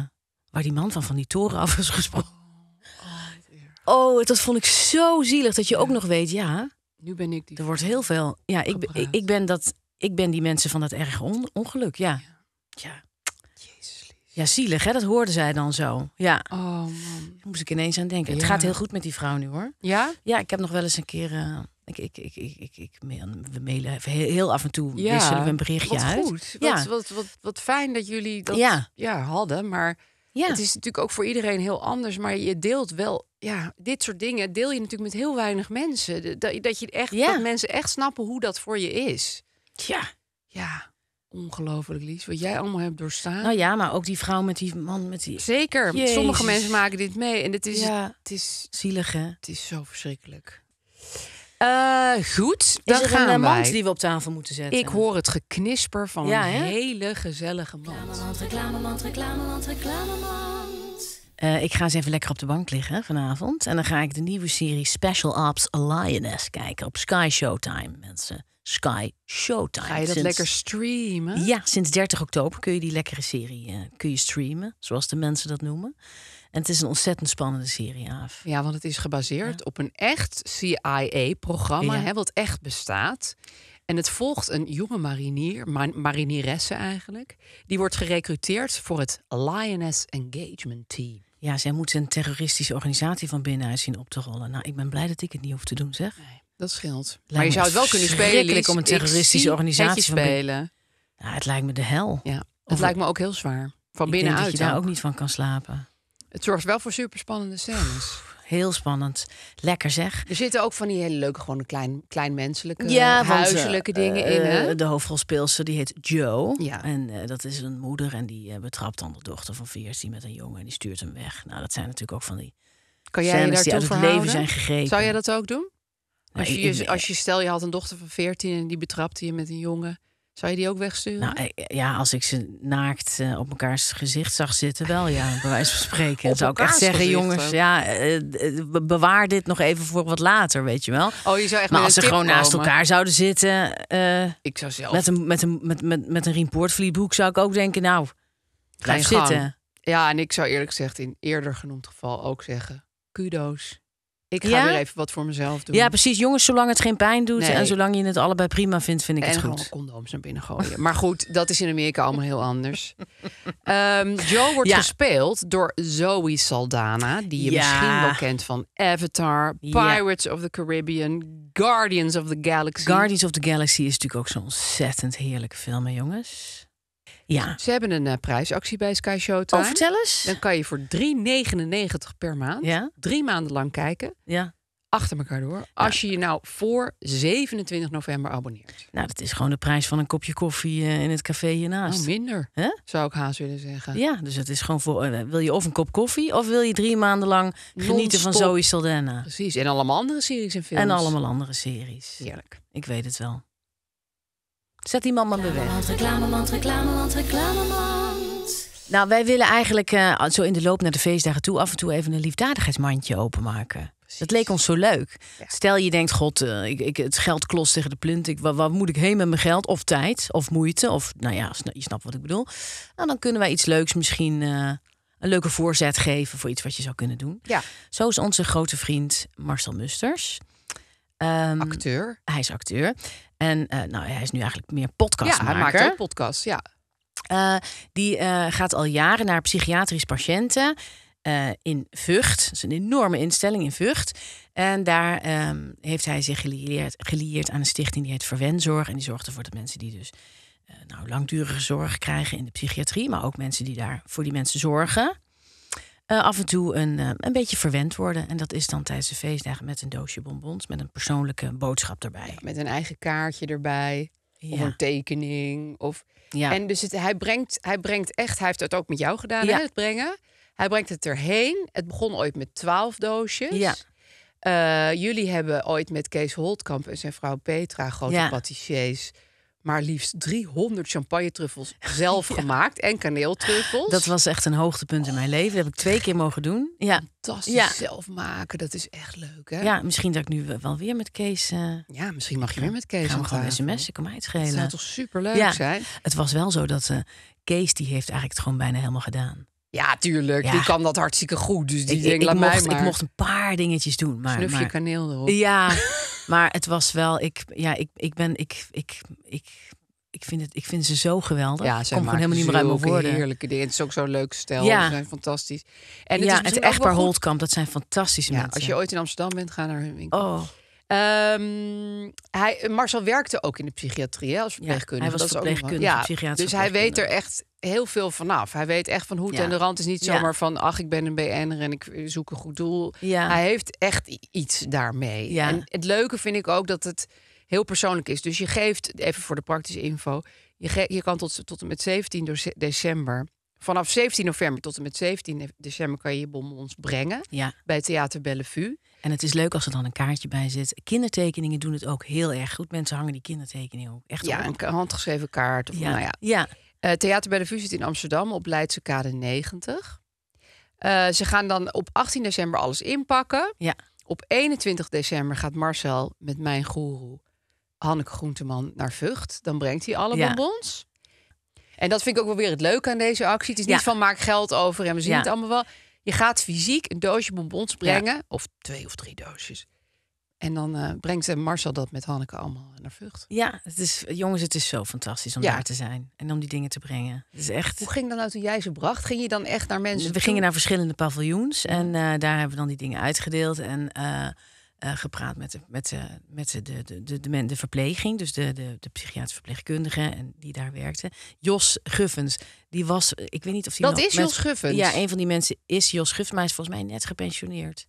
Speaker 2: waar die man van van die toren af is gesprongen. Oh, dat vond ik zo zielig dat je ook nog weet, ja. Nu ben ik die. Er wordt heel veel. Ja, ik, ik, ben dat, ik ben die mensen van dat erg ongeluk. Ja. ja. Jezus. Ja, zielig, hè? Dat hoorden zij dan zo. Ja. Oh, man. Daar moest ik ineens aan denken. Het gaat heel goed met die vrouw nu, hoor. Ja? Ja, ik heb nog wel eens een keer... Eh, ik, ik, ik, ik, ik, we mailen heel, af en toe ja, wisselen we een berichtje uit. Wat, ja. wat,
Speaker 1: wat, wat, fijn dat jullie dat ja. ja hadden, maar ja. Het is natuurlijk ook voor iedereen heel anders, maar je deelt wel, ja, dit soort dingen deel je natuurlijk met heel weinig mensen. Dat, dat, je echt, ja. dat mensen echt snappen hoe dat voor je is. Ja. Ja. Ongelooflijk, Lies, wat jij allemaal hebt doorstaan. Nou ja,
Speaker 2: maar ook die vrouw met die man met die... Zeker, sommige mensen
Speaker 1: maken dit mee en het is... Ja. Het is zielig, hè? Het is zo verschrikkelijk. Uh, goed, is dan er gaan een eh, wij. die we op tafel moeten zetten? Ik hoor het geknisper van een hele gezellige mand. Reclamemand, reclamemand, reclamemand,
Speaker 2: uh, ik ga eens even lekker op de bank liggen vanavond. En dan ga ik de nieuwe serie Special Ops Lioness kijken op Sky Showtime, mensen. Sky Showtime. Ga je dat lekker
Speaker 1: streamen?
Speaker 2: Ja, sinds 30 oktober kun je die lekkere serie kun je streamen, zoals de mensen dat noemen.
Speaker 1: En het is een ontzettend spannende serie, af. Ja, want het is gebaseerd op een echt CIA-programma, wat echt bestaat. En het volgt een jonge marinier, marinieresse eigenlijk. Die wordt gerecruiteerd voor het Lioness Engagement Team.
Speaker 2: Ja, zij moet een terroristische organisatie van binnenuit zien op te rollen. Nou, ik ben blij dat ik het niet hoef te doen, zeg. Nee,
Speaker 1: dat scheelt. maar je zou het wel kunnen spelen. Lies. om een terroristische organisatie te spelen.
Speaker 2: Nou, het lijkt me de hel. Ja, het lijkt me ook heel zwaar. Van binnenuit. dat je daar ook niet van kan slapen.
Speaker 1: Het zorgt wel voor superspannende scènes.
Speaker 2: Heel spannend. Lekker zeg.
Speaker 1: Er zitten ook van die hele leuke, gewoon klein, klein menselijke, ja, huiselijke eh, dingen in. Hè?
Speaker 2: Eh, de hoofdrolspeelster die heet Jo. Ja. En eh, dat is een moeder en die betrapt dan de dochter van 14 met een jongen en die stuurt hem weg. Nou, dat zijn natuurlijk ook van die kan jij je die uit het leven zijn gegeven. Zou
Speaker 1: jij dat ook doen? als, je, als je stel je had een dochter van 14 en die betrapte je met een jongen zou je die ook wegsturen? Nou,
Speaker 2: eh, ja, als ik ze naakt eh, op mekaars gezicht zag zitten, wel ja, bij wijze van spreken. zou ik echt zeggen, jongens, ja, eh, bewaar dit nog even voor wat later, weet je wel. Oh, je zou echt maar als ze gewoon naast elkaar zouden zitten, ik zou zelf... met, een, met, een, met, met, een zou ik ook denken, nou, blijf zitten.
Speaker 1: Ja, en ik zou eerlijk gezegd in eerder genoemd geval ook zeggen, kudo's ik ga weer even wat voor mezelf doen. Ja,
Speaker 2: precies. Jongens, zolang het geen pijn doet en zolang je het allebei prima vindt, vind ik het goed. En
Speaker 1: condooms naar binnen gooien. maar goed, dat is in Amerika allemaal heel anders. (laughs) Ehm, Joe wordt gespeeld door Zoe Saldana, die je misschien wel kent van Avatar, Pirates of the Caribbean, Guardians of the Galaxy. Guardians
Speaker 2: of the Galaxy is natuurlijk ook zo'n ontzettend heerlijke film,
Speaker 1: jongens. Ja. Ze hebben een eh, prijsactie bij Sky Showtime. Oh, vertel eens. Dan kan je voor 3,99 per maand drie maanden lang kijken. Ja. Achter elkaar door. Nou. Als je je nou voor 27 november abonneert. Nou, dat is gewoon de prijs van een kopje koffie
Speaker 2: eh, in het café hiernaast. Oh, minder. Huh? Zou ik haast willen zeggen. Ja, dus het is gewoon voor. Eh, wil je of een kop koffie of wil je drie maanden lang genieten van Zoe Saldana? Precies. En allemaal andere series en films. En allemaal andere series. Heerlijk. Ik weet het wel. Zet die man maar beweeg. weg. Reclamemand, reclamemand, reclamemand. Nou, wij willen eigenlijk eh, zo in de loop naar de feestdagen toe... af en toe even een liefdadigheidsmandje openmaken. Dat leek ons zo leuk. Stel je denkt, god, eh, ik, ik, het geld klost tegen de plint. waar, moet ik heen met mijn geld? Of tijd, of moeite, of nou ja, je snapt wat ik bedoel. Nou, dan kunnen wij iets leuks misschien... Eh, een leuke voorzet geven voor iets wat je zou kunnen doen. Ja. Zo is onze grote vriend Marcel Musters. Ehm, acteur. Hij is acteur. En eh, nou, hij is nu eigenlijk meer podcastmaker. Ja, hij maakt ook podcast. ja. Eh, die eh, gaat al jaren naar psychiatrisch patiënten in Vught. Dat is een enorme instelling in Vught. En daar ehm, heeft hij zich gelieerd, aan een stichting die heet Verwenzorg. En die zorgt ervoor dat mensen die dus nou, langdurige zorg krijgen in de psychiatrie... maar ook mensen die daar voor die mensen zorgen... Eh, af en toe een, eh, een beetje verwend worden. En dat is dan tijdens de feestdagen met een doosje bonbons, met een persoonlijke boodschap erbij.
Speaker 1: met een eigen kaartje erbij. Ja. Of een tekening. Of... Ja. En dus het, hij, brengt, hij brengt echt, hij heeft het ook met jou gedaan, hè, het brengen. Hij brengt het erheen. Het begon ooit met twaalf doosjes. Ja. Eh, jullie hebben ooit met Kees Holtkamp en zijn vrouw Petra, grote patissiers, maar liefst 300 champagne-truffels zelf (laughs) gemaakt en kaneeltruffels. Dat was
Speaker 2: echt een hoogtepunt in mijn leven. Dat heb ik twee keer mogen doen.
Speaker 1: Ja. Fantastisch zelf maken, dat is echt leuk. Hè? Ja,
Speaker 2: misschien dat ik nu wel weer met Kees. Eh, ja, misschien mag je weer met Kees. Gaan we gewoon sms'en, kan mij het schelen. Dat zou toch
Speaker 1: superleuk leuk zijn?
Speaker 2: Het was wel zo dat eh, Kees die heeft eigenlijk het gewoon bijna helemaal gedaan.
Speaker 1: Ja, tuurlijk. Ja. Die kan dat hartstikke goed. Dus die ik, laat ik, ik, mocht, een
Speaker 2: paar dingetjes doen. Maar, Snufje kaneel erop. Ja, (laughs) maar het was wel... Ik, ja, ik, ik ben... Ik, ik, ik, ik, vind het, ik vind ze zo geweldig. Ja, ze komen helemaal niet meer uit mijn woorden.
Speaker 1: Heerlijke dingen. Het is ook zo'n leuk stel. Ze zijn fantastisch. En het, ja, is het echtpaar Holtkamp,
Speaker 2: dat zijn fantastische ja, mensen. Als je
Speaker 1: ooit in Amsterdam bent, ga naar hun winkel. Oh, Ehm, hij, Marcel werkte ook in de psychiatrie als verpleegkundige. hij was dat ook, Dus hij weet er echt heel veel vanaf. Hij weet echt van hoed ja. en de rand is niet zomaar van... ach, ik ben een BN'er en ik zoek een goed doel. Hij heeft echt iets daarmee. En het leuke vind ik ook dat het heel persoonlijk is. Dus je geeft, even voor de praktische info... je, je kan tot, tot en met 17 december... Vanaf 17 november tot en met 17 december kan je je ons brengen bij Theater Bellevue.
Speaker 2: En het is leuk als er dan een kaartje bij zit. Kindertekeningen doen het ook heel erg goed. Mensen hangen die kindertekeningen ook echt op. Ja,
Speaker 1: een handgeschreven kaart. Of ja. Nou ja. ja. Eh, Theater bij de Vuur zit in Amsterdam op Leidse Kade 90. Eh, ze gaan dan op 18 december alles inpakken. Ja. Op 21 december gaat Marcel met mijn goeroe Hanneke Groenteman naar Vught. Dan brengt hij alle ja. En dat vind ik ook wel weer het leuke aan deze actie. Het is niet van maak geld over en we zien het allemaal wel. Je gaat fysiek een doosje bonbons brengen, of twee of drie doosjes. En dan uh, brengt eh, Marcel dat met Hanneke allemaal naar Vught. Ja, het
Speaker 2: is, jongens, het is zo fantastisch om daar te zijn. En om die dingen te brengen. Het is echt... Hoe
Speaker 1: ging dat uit nou toen jij ze bracht? Ging je dan echt naar mensen We gingen naar verschillende
Speaker 2: paviljoens. En eh, daar hebben we dan die dingen uitgedeeld. En... Eh, gepraat met, de, met, met de, de, de, de, de verpleging, dus de, de, de psychiatrische verpleegkundige en die daar werkte. Jos Guffens, die was, ik weet niet of hij Dat is Jos Guffens? Ja, een van die mensen is Jos Guffens, maar hij is volgens mij net gepensioneerd.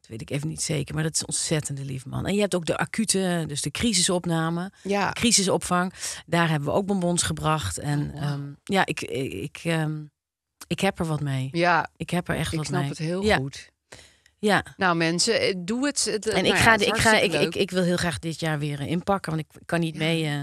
Speaker 2: Dat weet ik even niet zeker, maar dat is een ontzettende lief man. En je hebt ook de acute, dus de crisisopname, ja. crisisopvang. Daar hebben we ook bonbons gebracht. En oh. ehm, ja, ik, ik, ik, ehm, ik heb er wat mee. Ja, ik heb er echt wat mee. Ik snap het heel goed.
Speaker 1: Ja. Nou mensen, eh, doe het. en nou ik, ga, ik, ga, ik, ik,
Speaker 2: ik, wil heel graag dit jaar weer eh, inpakken, want ik kan niet mee... Uh,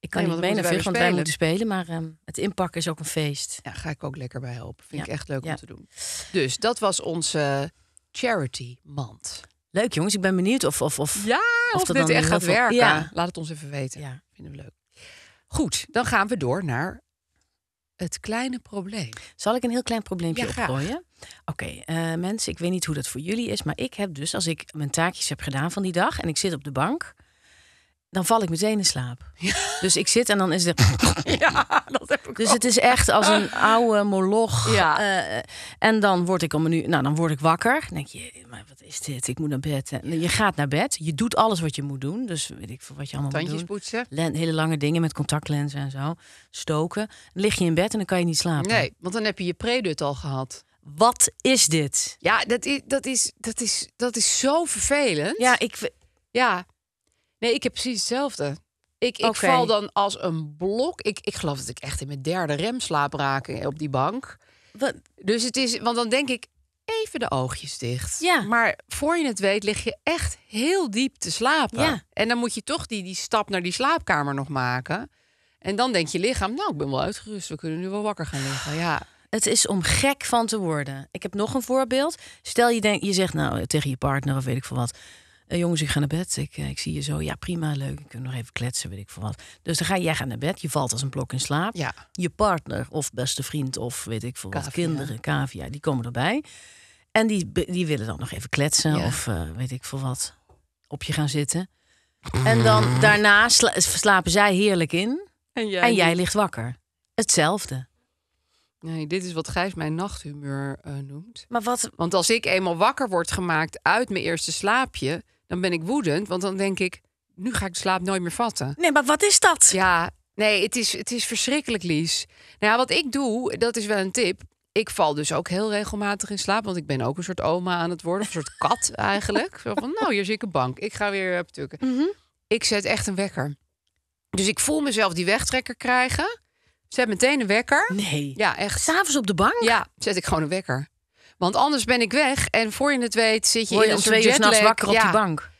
Speaker 2: ik kan niet mee naar Vug, want wij moeten spelen. Maar ehm, het inpakken is ook een feest. Ja, ga ik ook lekker bij helpen. Vind ik echt leuk om te doen.
Speaker 1: Dus dat was onze charity mand. Leuk jongens, ik ben benieuwd of, of, of, ja, of, of dit echt gaat werken. Laat het ons even weten. Ja. Vinden we leuk. Goed, dan gaan we door naar het kleine probleem. Zal ik een heel klein probleempje ja,
Speaker 2: opgooien? Oké, eh, mensen, ik weet niet hoe dat voor jullie is, maar ik heb dus als ik mijn taakjes heb gedaan van die dag en ik zit op de bank, dan val ik meteen in slaap. (laughs) Dus ik zit en dan is het. (laughs) Ja, dat heb ik dus het is echt als een (laughs) oude moloch. Ja. Eh, en dan word ik om een nou dan word ik wakker. Dan denk je, maar wat is dit? Ik moet naar bed. je gaat naar bed. Je doet alles wat je moet doen. Dus weet ik wat je allemaal Tandjes moet doen. poetsen. hele lange dingen met contactlenzen en zo. Stoken. Dan lig je in bed en dan kan je niet slapen. Nee, want dan heb je je predut al gehad.
Speaker 1: Wat is dit? Ja, dat is, dat is, dat is, dat is zo vervelend. Ja, ik. Ja. Nee, ik heb precies hetzelfde. Ik, ik val dan als een blok. Ik, ik geloof dat ik echt in mijn derde remslaap slaap raak op die bank. Dus het is, want dan denk ik even de oogjes dicht. Ja. Maar voor je het weet lig je echt heel diep te slapen. Ja. En dan moet je toch die, die stap naar die slaapkamer nog maken. En dan denk je lichaam, nou, ik ben wel uitgerust. We kunnen nu wel wakker gaan liggen. Ja. Het is om gek van te
Speaker 2: worden. Ik heb nog een voorbeeld. Stel je, denkt, je zegt nou eh, tegen je partner of weet ik veel wat. Eh, jongens, ik ga naar bed. Ik, eh, ik zie je zo. Ja, prima, leuk. Ik kan nog even kletsen, weet ik veel wat. Dus dan ga jij gaan naar bed. Je valt als een blok in slaap. Ja. Je partner of beste vriend of weet ik veel wat. Kinderen, cavia, die komen erbij. En die, die willen dan nog even kletsen of weet ik veel wat. Op je gaan zitten. En dan daarna slapen zij heerlijk in. en jij
Speaker 1: ligt wakker. Hetzelfde. Nee, dit is wat Gijs mijn nachthumeur eh, noemt. Maar wat... Want als ik eenmaal wakker word gemaakt uit mijn eerste slaapje, dan ben ik woedend. Want dan denk ik, nu ga ik de slaap nooit meer vatten. Nee, maar wat is dat? Ja, nee, het is, het is verschrikkelijk, Lies. Nou wat ik doe, dat is wel een tip. Ik val dus ook heel regelmatig in slaap, want ik ben ook een soort oma aan het worden. Een soort (laughs) kat eigenlijk. Zo van, nou, hier zit een bank. Ik ga weer op tukken. Mhm. Ik zet echt een wekker. Dus ik voel mezelf die wegtrekker krijgen. Zet meteen een wekker. Nee. Ja, echt. S'avonds op de bank? Ja, zet ik gewoon een wekker. Want anders ben ik weg en voor je het weet zit je, je in een s'nachts wakker op de die bank.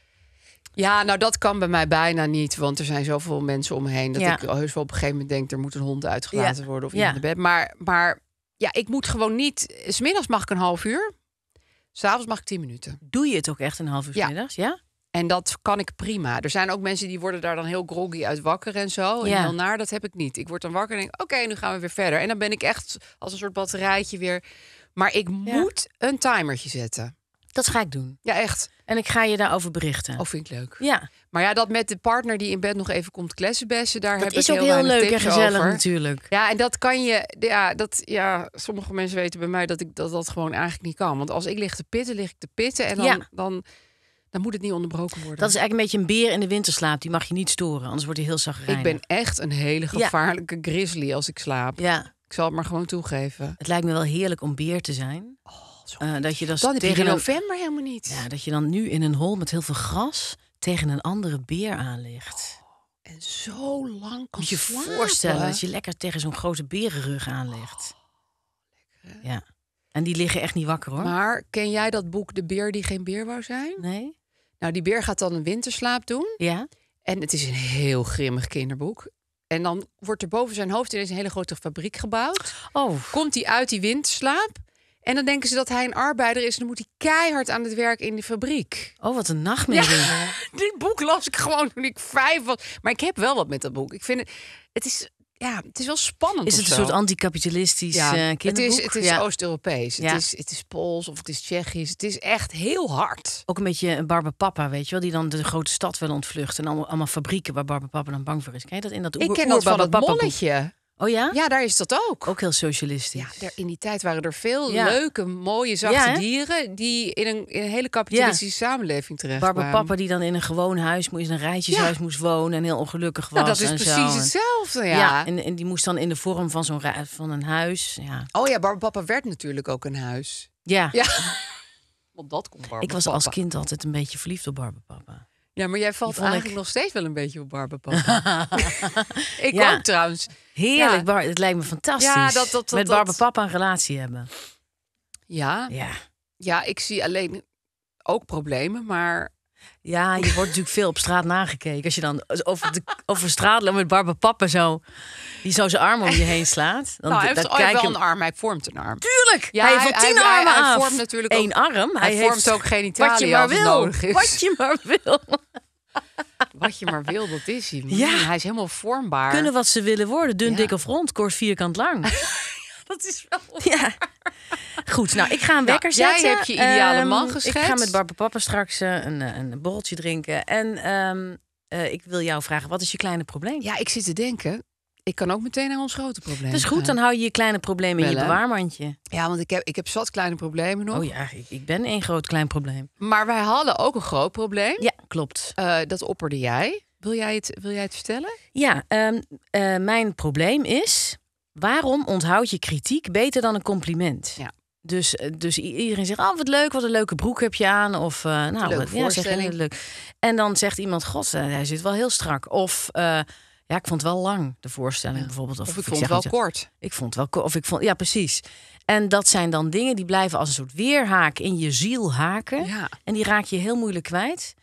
Speaker 1: Ja, nou dat kan bij mij bijna niet, want er zijn zoveel mensen omheen me dat ik heus wel op een gegeven moment denk er moet een hond uitgelaten worden of iemand in bed. Maar, maar ja, ik moet gewoon niet. Eh, smiddags mag ik een half uur. S'avonds mag ik tien minuten. Doe je het ook echt een half uur ja. middags? Ja. En dat kan ik prima. Er zijn ook mensen die worden daar dan heel groggy uit wakker en zo. Ja. En heel naar, dat heb ik niet. Ik word dan wakker en denk, oké, nu gaan we weer verder. En dan ben ik echt als een soort batterijtje weer. Maar ik moet een timertje zetten. Dat ga ik doen. Ja, echt. En ik ga je daarover berichten. Of oh, vind ik leuk. Ja. Maar ja, dat met de partner die in bed nog even komt klessenbessen, daar dat heb is ook heel, leuk en gezellig natuurlijk. Ja, en dat kan je. Ja, dat ja. Sommige mensen weten bij mij dat ik dat dat gewoon eigenlijk niet kan. Want als ik lig te pitten, lig ik te pitten en dan. Ja. dan dan moet het niet onderbroken worden. Dat is
Speaker 2: eigenlijk een beetje een beer in de winter slaapt. Die mag je niet storen, anders wordt hij heel zacht. Ik ben echt een hele gevaarlijke grizzly als ik slaap. Ja. Ik zal het maar gewoon toegeven. Het lijkt me wel heerlijk om beer te zijn. Oh, dat eh, je dan dat tegen je november
Speaker 1: helemaal niet. Ja, dat
Speaker 2: je dan nu in een hol met heel veel gras tegen een andere beer aanligt.
Speaker 1: Oh, en zo lang kan Moet je je voorstellen dat je
Speaker 2: lekker tegen zo'n grote berenrug aanlegt. Oh, lekker. Ja. En die liggen echt niet wakker hoor.
Speaker 1: Maar ken jij dat boek De Beer die geen beer wou zijn? Nee. Nou, die beer gaat dan een winterslaap doen. Ja. En het is een heel grimmig kinderboek. En dan wordt er boven zijn hoofd ineens een hele grote fabriek gebouwd. Oh. Komt hij uit die winterslaap? En dan denken ze dat hij een arbeider is. En dan moet hij keihard aan het werk in de fabriek. Oh, wat een nachtmerrie. Ja, (laughs) dit boek las ik gewoon toen ik vijf was. Maar ik heb wel wat met dat boek. Ik vind het... Het is ja, het is wel spannend. Is het een soort
Speaker 2: anticapitalistisch ja, kinderboek? Eh, het is, het is Oost-Europees. Het, is, het is Pools of het is Tsjechisch. Het is echt heel hard. Ook een beetje een Papa, weet je wel? Die dan de grote stad wil ontvluchten. En allemaal, fabrieken waar Papa dan bang voor is. Ken
Speaker 1: je dat in dat Ik ken dat van bolletje. Oh ja? Ja, daar is dat ook. Ook heel socialistisch. Ja, in die tijd waren er veel leuke, mooie, zachte dieren... die in een, hele kapitalistische samenleving terecht Waar mijn papa die dan
Speaker 2: in een gewoon huis moest, in een rijtjeshuis moest wonen... en heel ongelukkig was nou, dat is precies hetzelfde, ja. En, en, die moest dan in de vorm van, zo'n van een huis. Ja.
Speaker 1: Oh ja, barbe papa werd natuurlijk ook een huis. Ja. ja. (laughs) Want dat komt Ik was als kind
Speaker 2: altijd een beetje verliefd op barbe papa.
Speaker 1: Ja, maar jij valt eigenlijk nog steeds wel een beetje op barbe papa. (laughs) ik ja. ook trouwens.
Speaker 2: Heerlijk, Bar, het lijkt me fantastisch. dat, Met Barbe papa een relatie hebben. Ja. ja.
Speaker 1: Ja, ik zie alleen ook problemen, maar ja, je
Speaker 2: wordt natuurlijk veel op straat nagekeken. Als je dan over, de, over straat loopt met Barbe Papa zo... die zo zijn arm om je heen slaat. Dan, nou, hij heeft dan wel een
Speaker 1: arm. Hij vormt een arm. Tuurlijk! Ja, hij heeft een tien hij, armen hij, vormt natuurlijk Eén arm. Hij, vormt ook genitalia wat je maar wil. Wat
Speaker 2: je maar wil.
Speaker 1: (laughs) Wat je maar wil, dat is hij. Ja. Hij is helemaal vormbaar. Kunnen wat ze willen worden.
Speaker 2: Dun, dik of rond, kort, vierkant, lang. (laughs) dat is wel... (laughs) Ja. Goed, nou, ik ga een wekker zetten. Jij hebt je ideale ehm, man geschetst. Ik ga met Barbara Papa straks eh, een, eh, een borreltje drinken. En ehm, eh, ik wil jou vragen, wat is je kleine probleem? Ja, ik zit te denken. Ik kan
Speaker 1: ook meteen naar ons grote probleem. Dus goed, dan hou je je kleine problemen in je bewaarmandje. Ja, want ik heb, ik heb zat kleine problemen nog. Oh ja, ik, ik ben één groot klein probleem. Maar wij hadden ook een groot probleem. Ja, klopt. Eh, dat opperde jij. Wil jij het, wil jij het vertellen? Ja, ehm, eh, mijn
Speaker 2: probleem is... waarom onthoud je kritiek beter dan een compliment? Ja. Dus, eh, dus iedereen zegt, oh wat leuk, wat een leuke broek heb je aan. Of uh, nou, wat, ja, zeg je leuk. En dan zegt iemand, god, hij zit wel heel strak. Of... Ja, ik vond het wel lang, de voorstelling bijvoorbeeld. Of, ik, vond het wel kort. Ik vond het wel kort. Of ik vond, ja, precies. En dat zijn dan dingen die blijven als een soort weerhaak in je ziel haken. En die raak je heel moeilijk kwijt.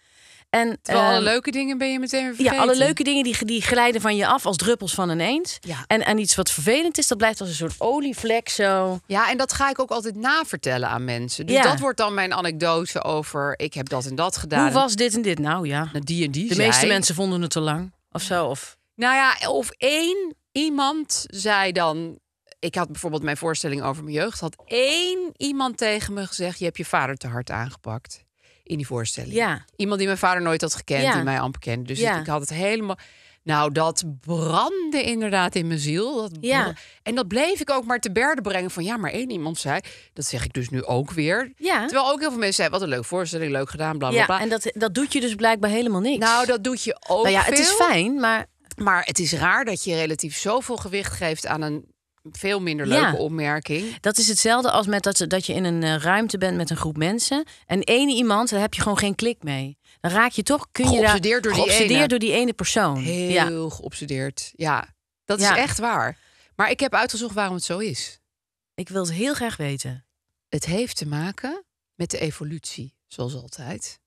Speaker 2: En, alle ehm, leuke
Speaker 1: dingen ben je meteen vergeten. Ja, alle leuke
Speaker 2: dingen die, die glijden van je af als druppels van een eend.
Speaker 1: Ja. En, en iets wat vervelend is, dat blijft als een soort olievlek zo. Ja, en dat ga ik ook altijd navertellen aan mensen. Dus ja. dat wordt dan mijn anekdote over ik heb dat en dat gedaan. Hoe was dit en dit? Nou
Speaker 2: ja, nou, die en die De meeste mensen vonden het te lang of zo. Of
Speaker 1: nou ja, of één iemand zei dan. Ik had bijvoorbeeld mijn voorstelling over mijn jeugd. Had één iemand tegen me gezegd: Je hebt je vader te hard aangepakt. In die voorstelling. Ja. Iemand die mijn vader nooit had gekend, die mij amper kende. Dus ik had het helemaal. Nou, dat brandde inderdaad in mijn ziel. Dat En dat bleef ik ook maar te berden brengen van ja, maar één iemand zei, dat zeg ik dus nu ook weer. Terwijl ook heel veel mensen zeiden, wat een leuk voorstelling, leuk gedaan, bla bla ja, En dat, dat doet je dus blijkbaar helemaal niks. Nou, dat doet je ook. Nou ja, veel. het is fijn, maar maar het is raar dat je relatief zoveel gewicht geeft aan een veel minder leuke opmerking. Dat is hetzelfde als met dat, dat je in
Speaker 2: een eh, ruimte bent met een groep mensen. En één iemand, daar heb je gewoon geen klik mee. Dan raak je toch,
Speaker 1: kun je daar... Door geobsedeerd ene. door die ene persoon. Heel geobsedeerd, ja. Dat is echt waar. Maar ik heb uitgezocht waarom het zo is. Ik wil het heel graag weten. Het heeft te maken met de evolutie, zoals altijd.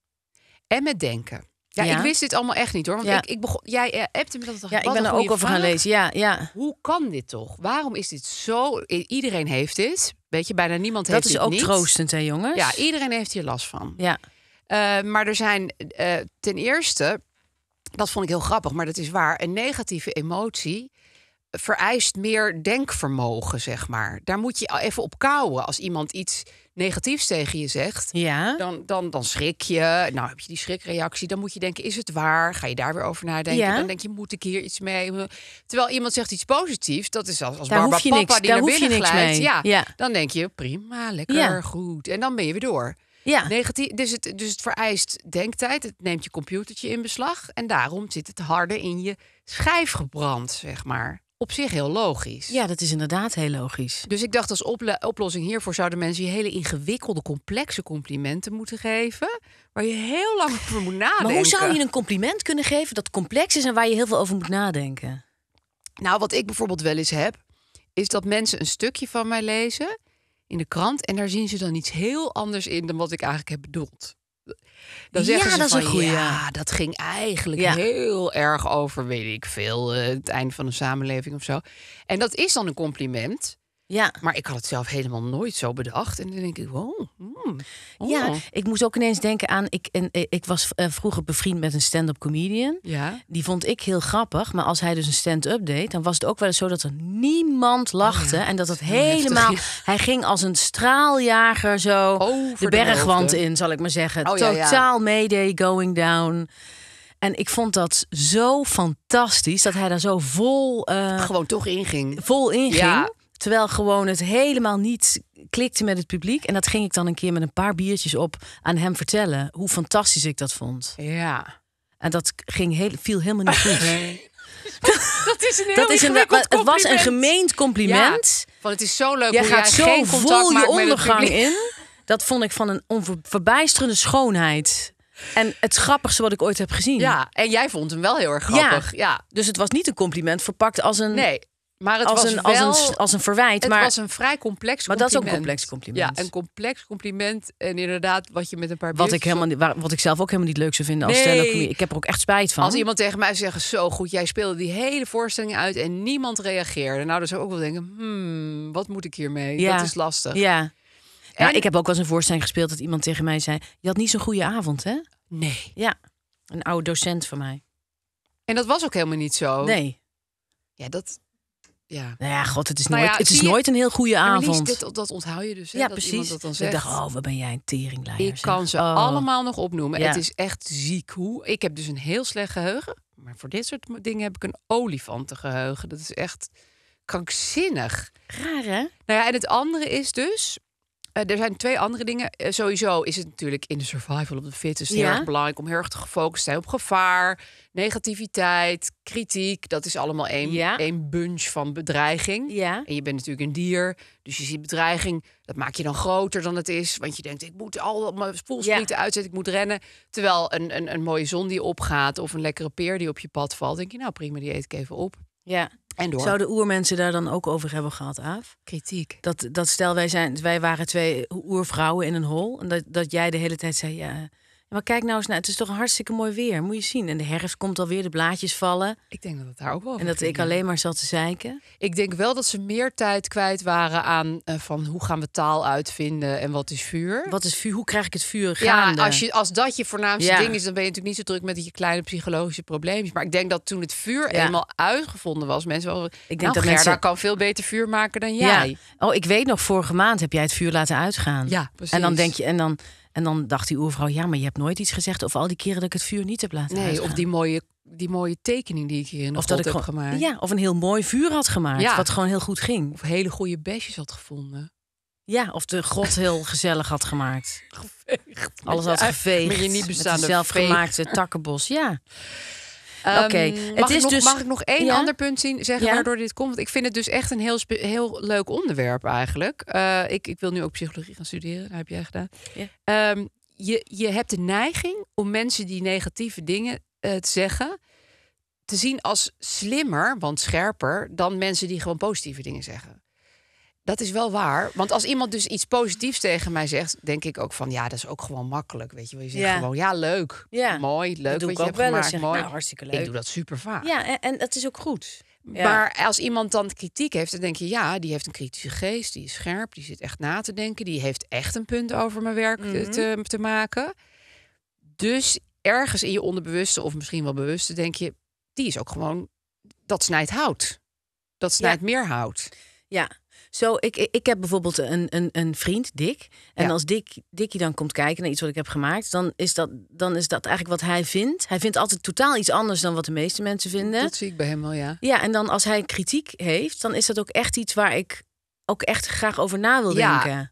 Speaker 1: En met denken. Ja, ik wist dit allemaal echt niet hoor. Want ja. ik, ik begon, jij hebt eh, hem dat toch? Ja, ik ben er ook over gaan lezen. Ja, ja. Hoe kan dit toch? Waarom is dit zo? Iedereen heeft dit. Weet je, bijna niemand heeft dit. Dat is ook troostend, hè, jongens? Ja, iedereen heeft hier last van. Ja. Eh, maar er zijn eh, ten eerste, dat vond ik heel grappig, maar dat is waar, een negatieve emotie vereist meer denkvermogen, zeg maar. Daar moet je even op kouwen. Als iemand iets negatiefs tegen je zegt, ja. dan, dan, dan schrik je. Nou, heb je die schrikreactie, dan moet je denken, is het waar? Ga je daar weer over nadenken? Dan denk je, moet ik hier iets mee? Terwijl iemand zegt iets positiefs, dat is als, als daar Barbara Papa die naar binnen glijdt. Ja, ja, Dan denk je, prima, lekker, goed. En dan ben je weer door. Ja. Negatief, dus, het, dus het vereist denktijd. Het neemt je computertje in beslag. En daarom zit het harder in je schijf gebrand, zeg maar op zich heel logisch. Ja, dat is inderdaad heel logisch. Dus ik dacht als oplossing hiervoor zouden mensen je hele ingewikkelde, complexe complimenten moeten geven. Waar je heel lang (laughs) over moet nadenken. Maar hoe zou je een compliment kunnen geven dat complex is en waar je heel veel over moet nadenken? Nou, wat ik bijvoorbeeld wel eens heb, is dat mensen een stukje van mij lezen in de krant en daar zien ze dan iets heel anders in dan wat ik eigenlijk heb bedoeld. Dan zeggen ja, ze dat van, is een goede. Ja, dat ging eigenlijk heel erg over, weet ik veel, eh, het einde van de samenleving of zo. En dat is dan een compliment. Ja. Maar ik had het zelf helemaal nooit zo bedacht. En dan denk ik, wow. Oh, hmm. Ja, oh.
Speaker 2: ik moest ook ineens denken aan... Ik, en, eh, ik was eh, vroeger bevriend met een stand-up comedian. Ja. Die vond ik heel grappig. Maar als hij dus een stand-up deed... dan was het ook wel eens zo dat er niemand lachte. Oh en dat het helemaal... (laughs) Hij ging als een straaljager zo de bergwand in, zal ik maar zeggen. Oh, ja, Totaal mayday going down. En ik vond dat zo fantastisch dat hij daar zo vol. Eh, Gewoon toch inging. Vol inging. Ja, Terwijl gewoon het helemaal niet klikte met het publiek. En dat ging ik dan een keer met een paar biertjes op aan hem vertellen. Hoe fantastisch ik dat vond. Ja. En dat ging heel, viel helemaal niet goed.
Speaker 1: (laughs) dat is een heel dat is een, Het was een gemeend
Speaker 2: compliment.
Speaker 1: Ja, het is zo leuk je hoe gaat jij zo geen vol je ondergang in.
Speaker 2: Dat vond ik van een onverbijsterende schoonheid. En het grappigste wat ik ooit heb gezien. Ja, en jij vond hem wel heel erg grappig. Ja, ja. Dus het was niet een compliment verpakt als een... Nee,
Speaker 1: maar het als, was een, wel, als, een, als een verwijt. Het maar, was een vrij complex compliment. Maar dat is ook een complex compliment. Ja, een complex compliment. En inderdaad, wat je met een paar wat ik
Speaker 2: helemaal Wat ik zelf ook helemaal niet leuk zou vinden als Ik
Speaker 1: heb er ook echt spijt van. Als iemand tegen mij zegt, zo goed, jij speelde die hele voorstelling uit... en niemand reageerde. Nou, dan zou ik ook wel denken, hmm, wat moet ik hiermee? Ja. Dat is lastig. Ja. ik heb
Speaker 2: ook wel eens een voorstelling gespeeld dat iemand tegen mij zei... je had niet zo'n goede avond, hè? Nee. Ja, een oude docent van mij. En dat was ook helemaal niet zo? Nee.
Speaker 1: Ja, dat, ja. Nou ja, god, het is nou nooit, het is nooit een heel goede avond. Dit, dat onthoud je dus. Hè, ja, dat precies. Dat ik dacht, oh, wat ben jij een teringleider. Ik kan ze oh. allemaal nog opnoemen. Het is echt ziek hoe. Ik heb dus een heel slecht geheugen. Maar voor dit soort dingen heb ik een olifantengeheugen. Dat is echt krankzinnig. Raar, hè? Nou ja, en het andere is dus... Eh, er zijn twee andere dingen. Eh, sowieso is het natuurlijk in de survival of the fittest heel erg belangrijk om heel erg te gefocust zijn op gevaar, negativiteit, kritiek. Dat is allemaal één, ja. bunch van bedreiging. Ja. En je bent natuurlijk een dier, dus je ziet bedreiging. Dat maak je dan groter dan het is, want je denkt: ik moet al mijn spoelsprieten uitzetten, ik moet rennen. Terwijl een, een, een mooie zon die opgaat of een lekkere peer die op je pad valt, denk je: nou prima, die eet ik even op. Ja. En door. Zouden
Speaker 2: oermensen daar dan ook over hebben gehad, Aaf? Kritiek. Dat, dat stel, wij, zijn, wij waren twee oervrouwen in een hol. En dat, dat jij de hele tijd zei, ja, maar kijk nou eens naar, het is toch een hartstikke mooi weer, moet je zien. En de herfst komt alweer, de blaadjes vallen. Ik denk dat het daar ook
Speaker 1: wel. En dat ik alleen
Speaker 2: maar zat te zeiken.
Speaker 1: Ik denk wel dat ze meer tijd kwijt waren aan eh, van hoe gaan we taal uitvinden en wat is vuur. Wat is vuur? Hoe krijg ik het vuur gaande? Ja, als, je, als dat je voornaamste ding is, dan ben je natuurlijk niet zo druk met je kleine psychologische probleempjes. Maar ik denk dat toen het vuur helemaal uitgevonden was, mensen wel. Ik denk nou, dat Gerda mensen... kan veel beter vuur maken dan jij.
Speaker 2: Ja. Oh, ik weet nog, vorige maand heb jij het vuur laten uitgaan. Ja, precies. En dan denk je, en dan en dan dacht die oervrouw, ja, maar je hebt nooit iets gezegd over al die keren dat ik het vuur niet heb laten Nee, of die
Speaker 1: mooie, die mooie tekening die ik hier in de of dat ik heb gemaakt. Ja,
Speaker 2: of een heel mooi vuur had
Speaker 1: gemaakt, ja. wat gewoon heel goed ging. Of hele goede besjes had gevonden.
Speaker 2: Ja, of de grot heel gezellig had gemaakt.
Speaker 1: (laughs) Alles had geveegd. Maar je niet bestaande zelfgemaakte
Speaker 2: takkenbos, ja. Oké, ehm, dus- Mag ik nog één ander punt zien, zeggen waardoor
Speaker 1: dit komt? Want ik vind het dus echt een heel, heel leuk onderwerp eigenlijk. Eh, ik, ik wil nu ook psychologie gaan studeren, heb jij gedaan. Ehm, je, je hebt de neiging om mensen die negatieve dingen eh, te zeggen, te zien als slimmer, want scherper, dan mensen die gewoon positieve dingen zeggen. Dat is wel waar. Want als iemand dus iets positiefs tegen mij zegt, denk ik ook van ja, dat is ook gewoon makkelijk. Weet je, je zegt ja. gewoon ja, leuk. Ja. Mooi, leuk. Dat doe ik je hebt gemaakt. Nou, hartstikke leuk. Ik doe dat super vaak. Ja, en, en dat is ook goed. Maar als iemand dan kritiek heeft, dan denk je ja, die heeft een kritische geest, die is scherp, die zit echt na te denken, die heeft echt een punt over mijn werk te, mhm. te maken. Dus ergens in je onderbewuste of misschien wel bewuste denk je, die is ook gewoon, dat snijdt hout. Dat snijdt meer hout. Ja, zo, ik, ik heb bijvoorbeeld een, een, een vriend, Dick.
Speaker 2: En als Dick, Dickie dan komt kijken naar iets wat ik heb gemaakt, dan is, dat, dan is dat eigenlijk wat hij vindt. Hij vindt altijd totaal iets anders dan wat de meeste mensen vinden. Dat zie
Speaker 1: ik bij hem wel, ja.
Speaker 2: Ja, en dan als hij kritiek heeft, dan is dat ook echt iets waar ik ook echt graag over na wil denken.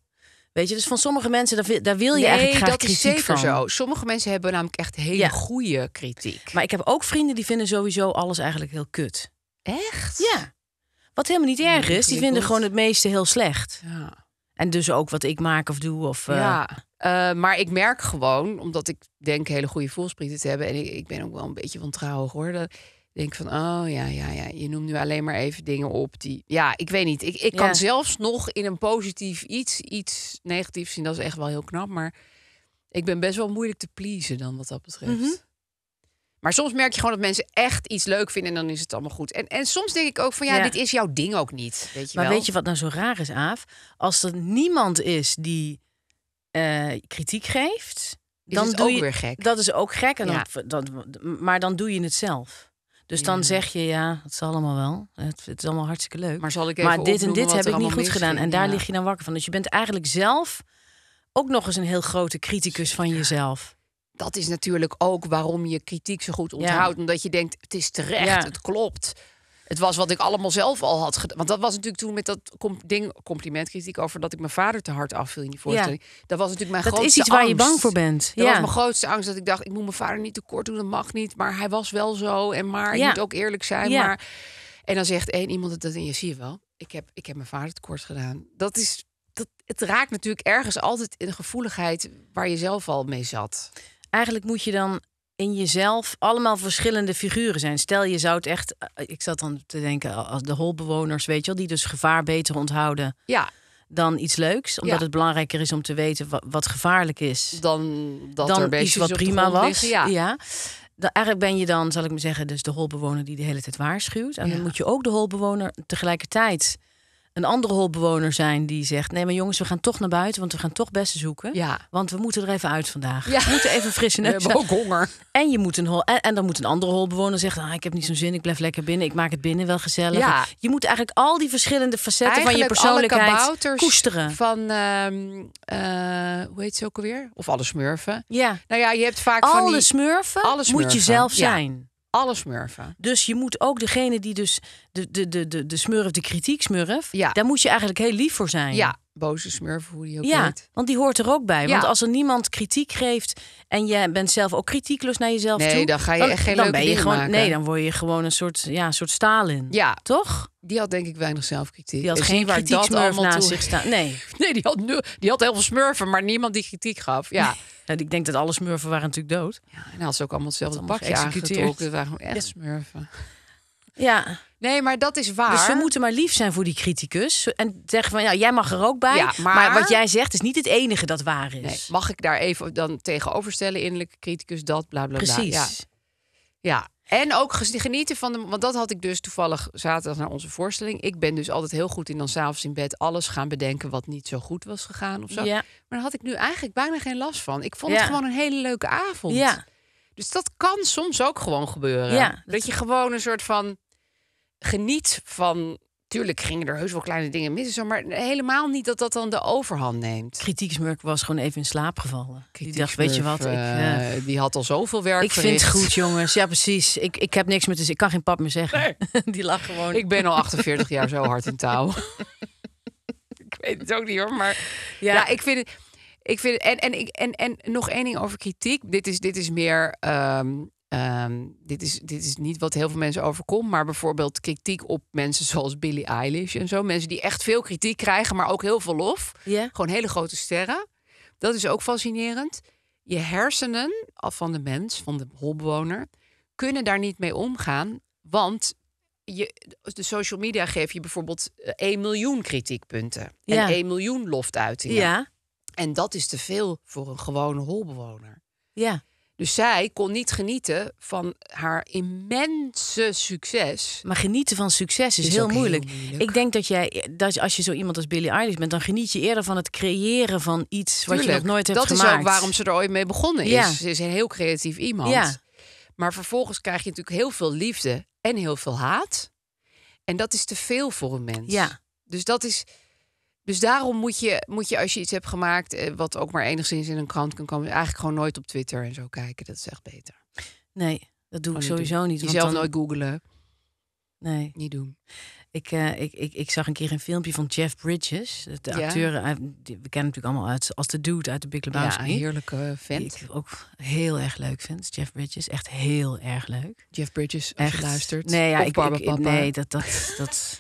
Speaker 2: Weet je, dus van sommige mensen, daar, daar wil je eigenlijk graag dat kritiek is van. zo.
Speaker 1: Sommige mensen hebben namelijk echt hele goede
Speaker 2: kritiek. Maar ik heb ook vrienden die vinden sowieso alles eigenlijk heel kut. Echt? Ja. Wat helemaal niet erg is. Die vinden gewoon het meeste heel slecht. Ja. En dus ook wat ik maak of doe.
Speaker 1: Of, eh, Ja, eh, maar ik merk gewoon, omdat ik denk hele goede voelsprieten te hebben. En ik, ik ben ook wel een beetje wantrouwig hoor. Dat, denk van, oh ja, ja, ja. Je noemt nu alleen maar even dingen op die. Ja, ik weet niet. Ik, ik kan zelfs nog in een positief iets, iets negatiefs zien. Dat is echt wel heel knap. Maar ik ben best wel moeilijk te pleasen dan wat dat betreft. Mhm. Maar soms merk je gewoon dat mensen echt iets leuk vinden en dan is het allemaal goed. En, en soms denk ik ook van ja, dit is jouw ding ook niet.
Speaker 2: Weet je maar weet je wat nou zo raar is, Aaf? Als er niemand is die eh, kritiek geeft, dan doe ook je, weer gek. Dat is ook gek. En dan, maar dan doe je het zelf. Dus dan zeg je ja, het is allemaal wel. Het, is allemaal hartstikke leuk. Maar zal ik even Maar dit en dit heb ik niet goed gedaan. En daar lig je dan nou wakker van. Dus je bent eigenlijk zelf
Speaker 1: ook nog eens een heel grote criticus van jezelf dat is natuurlijk ook waarom je kritiek zo goed onthoudt. Omdat je denkt, het is terecht, het klopt. Het was wat ik allemaal zelf al had gedaan. Want dat was natuurlijk toen met dat com ding, complimentkritiek over dat ik mijn vader te hard afviel in die voorstelling. Dat was natuurlijk mijn grootste angst. Dat is iets waar je bang voor bent. Dat ja. was mijn grootste angst. Dat ik dacht, ik moet mijn vader niet tekort doen, dat mag niet. Maar hij was wel zo. En maar, je moet ook eerlijk zijn. Maar... En dan zegt één iemand dat en je ziet wel. Ik heb, ik heb mijn vader tekort gedaan. Dat is, dat, het raakt natuurlijk ergens altijd in de gevoeligheid waar je zelf al mee zat eigenlijk moet je dan in jezelf
Speaker 2: allemaal verschillende figuren zijn. Stel je zou het echt, eh, ik zat dan te denken als de holbewoners, weet je wel, die dus gevaar beter onthouden. Ja. Dan iets leuks, omdat het belangrijker is om te weten wat, gevaarlijk is. Dan dat er iets wat prima was. ja. ja. eigenlijk ben je dan, zal ik maar zeggen, dus de holbewoner die de hele tijd waarschuwt. En dan moet je ook de holbewoner tegelijkertijd een andere holbewoner zijn die zegt: Nee, maar jongens, we gaan toch naar buiten, want we gaan toch bessen zoeken. Ja. Want we moeten er even uit vandaag. Ja. We moeten even frisse We hebben ook honger. En, je moet een hol, en, dan moet een andere holbewoner zeggen: ah, Ik heb niet zo'n zin, ik blijf lekker binnen, ik maak het binnen wel gezellig. Ja. Je moet eigenlijk
Speaker 1: al die verschillende facetten van je persoonlijkheid koesteren. Van, uh, uh, hoe heet ze ook alweer? Of alle smurfen. Ja. Nou ja, je hebt vaak alle van die, smurfen. Alle smurfen. Moet je zelf zijn alle smurfen.
Speaker 2: Dus je moet ook degene die dus de, de, de, de, de smurf, de kritiek smurf, ja. daar moet je eigenlijk heel lief voor zijn. Ja,
Speaker 1: boze smurf, hoe die ook ja,
Speaker 2: want die hoort er ook bij. Want als er niemand kritiek geeft en je bent zelf ook kritiekloos naar jezelf nee, toe... dan ga je echt geen dan ben je gewoon, maken. Nee, dan word je gewoon een soort, ja, soort Stalin.
Speaker 1: Ja. Toch? Die had denk ik weinig zelfkritiek. Die had geen kritiek dat allemaal naast zich staan. Nee. (laughs) nee, die had, nu, die had heel veel smurfen, maar niemand die kritiek gaf. Ja. en (laughs) ik denk dat alle smurfen waren natuurlijk dood. Ja, en had ze ook allemaal hetzelfde pakje aangetrokken. Het waren echt ja. smurfen. Ja. Nee, maar dat is waar. Dus we moeten
Speaker 2: maar lief zijn voor die criticus. En zeggen van, ja, jij mag er ook bij. maar... wat jij zegt is niet het enige
Speaker 1: dat waar is. Nee, mag ik daar even dan tegenoverstellen, innerlijke criticus, dat, bla, bla, bla. Precies. Ja. ja. En ook genieten van de... Want dat had ik dus toevallig zaterdag naar onze voorstelling. Ik ben dus altijd heel goed in dan s'avonds in bed alles gaan bedenken... wat niet zo goed was gegaan of zo. Maar daar had ik nu eigenlijk bijna geen last van. Ik vond het gewoon een hele leuke avond. Ja. Dus dat kan soms ook gewoon gebeuren. dat je gewoon een soort van geniet van. Tuurlijk gingen er heus wel kleine dingen mis, maar helemaal niet dat dat dan de overhand neemt. Kritieksmurk
Speaker 2: was gewoon even in slaap gevallen. Die dacht, weet je wat, ik, eh, eh, die had al zoveel werk Ik vind het goed, jongens. Ja, precies. Ik, ik heb niks met dus ik kan geen pap meer zeggen.
Speaker 1: (laughs) die lag gewoon. Ik ben al 48 jaar zo hard in touw. (laughs) ik weet het ook niet hoor, maar ja, ik vind het... Ik vind, en, en, en, en, en nog één ding over kritiek. Dit is, dit is meer ehm, Ehm, dit, is, dit is niet wat heel veel mensen overkomt, maar bijvoorbeeld kritiek op mensen zoals Billie Eilish en zo. Mensen die echt veel kritiek krijgen, maar ook heel veel lof. Gewoon hele grote sterren. Dat is ook fascinerend. Je hersenen van de mens, van de holbewoner, kunnen daar niet mee omgaan. Want je, de social media geeft je bijvoorbeeld 1 eh, miljoen kritiekpunten. Ja. En 1 miljoen loftuitingen. Ja. En dat is te veel voor een gewone holbewoner. Ja. Dus zij kon niet genieten van haar immense succes. Maar genieten van succes is, heel, moeilijk.
Speaker 2: Ik denk dat jij, dat als je zo iemand als Billie Eilish bent, dan geniet je eerder van het creëren van iets wat je nog nooit hebt gemaakt. Dat is ook waarom ze
Speaker 1: er ooit mee begonnen is. Ze is een heel creatief iemand. Maar vervolgens krijg je natuurlijk heel veel liefde en heel veel haat. En dat is te veel voor een mens. Ja. Dus dat is dus daarom moet je, moet je als je iets hebt gemaakt, eh, wat ook maar enigszins in een krant kan komen, eigenlijk gewoon nooit op Twitter en zo kijken. Dat is echt beter. Nee, dat doe ik oh, sowieso niet. Jezelf want dan... nooit
Speaker 2: googelen. Nee. Niet doen. Ik, eh, ik, ik, ik zag een keer een filmpje van Jeff Bridges, de ja. acteur. Eh, we kennen natuurlijk allemaal uit als de dude uit de Big Lebowski. Ja, een heerlijke vent. Die ik ook heel erg leuk vind. Jeff Bridges, echt heel erg leuk. Jeff Bridges, echt. je luistert. Nee, ja, ik, ik, nee dat, dat, dat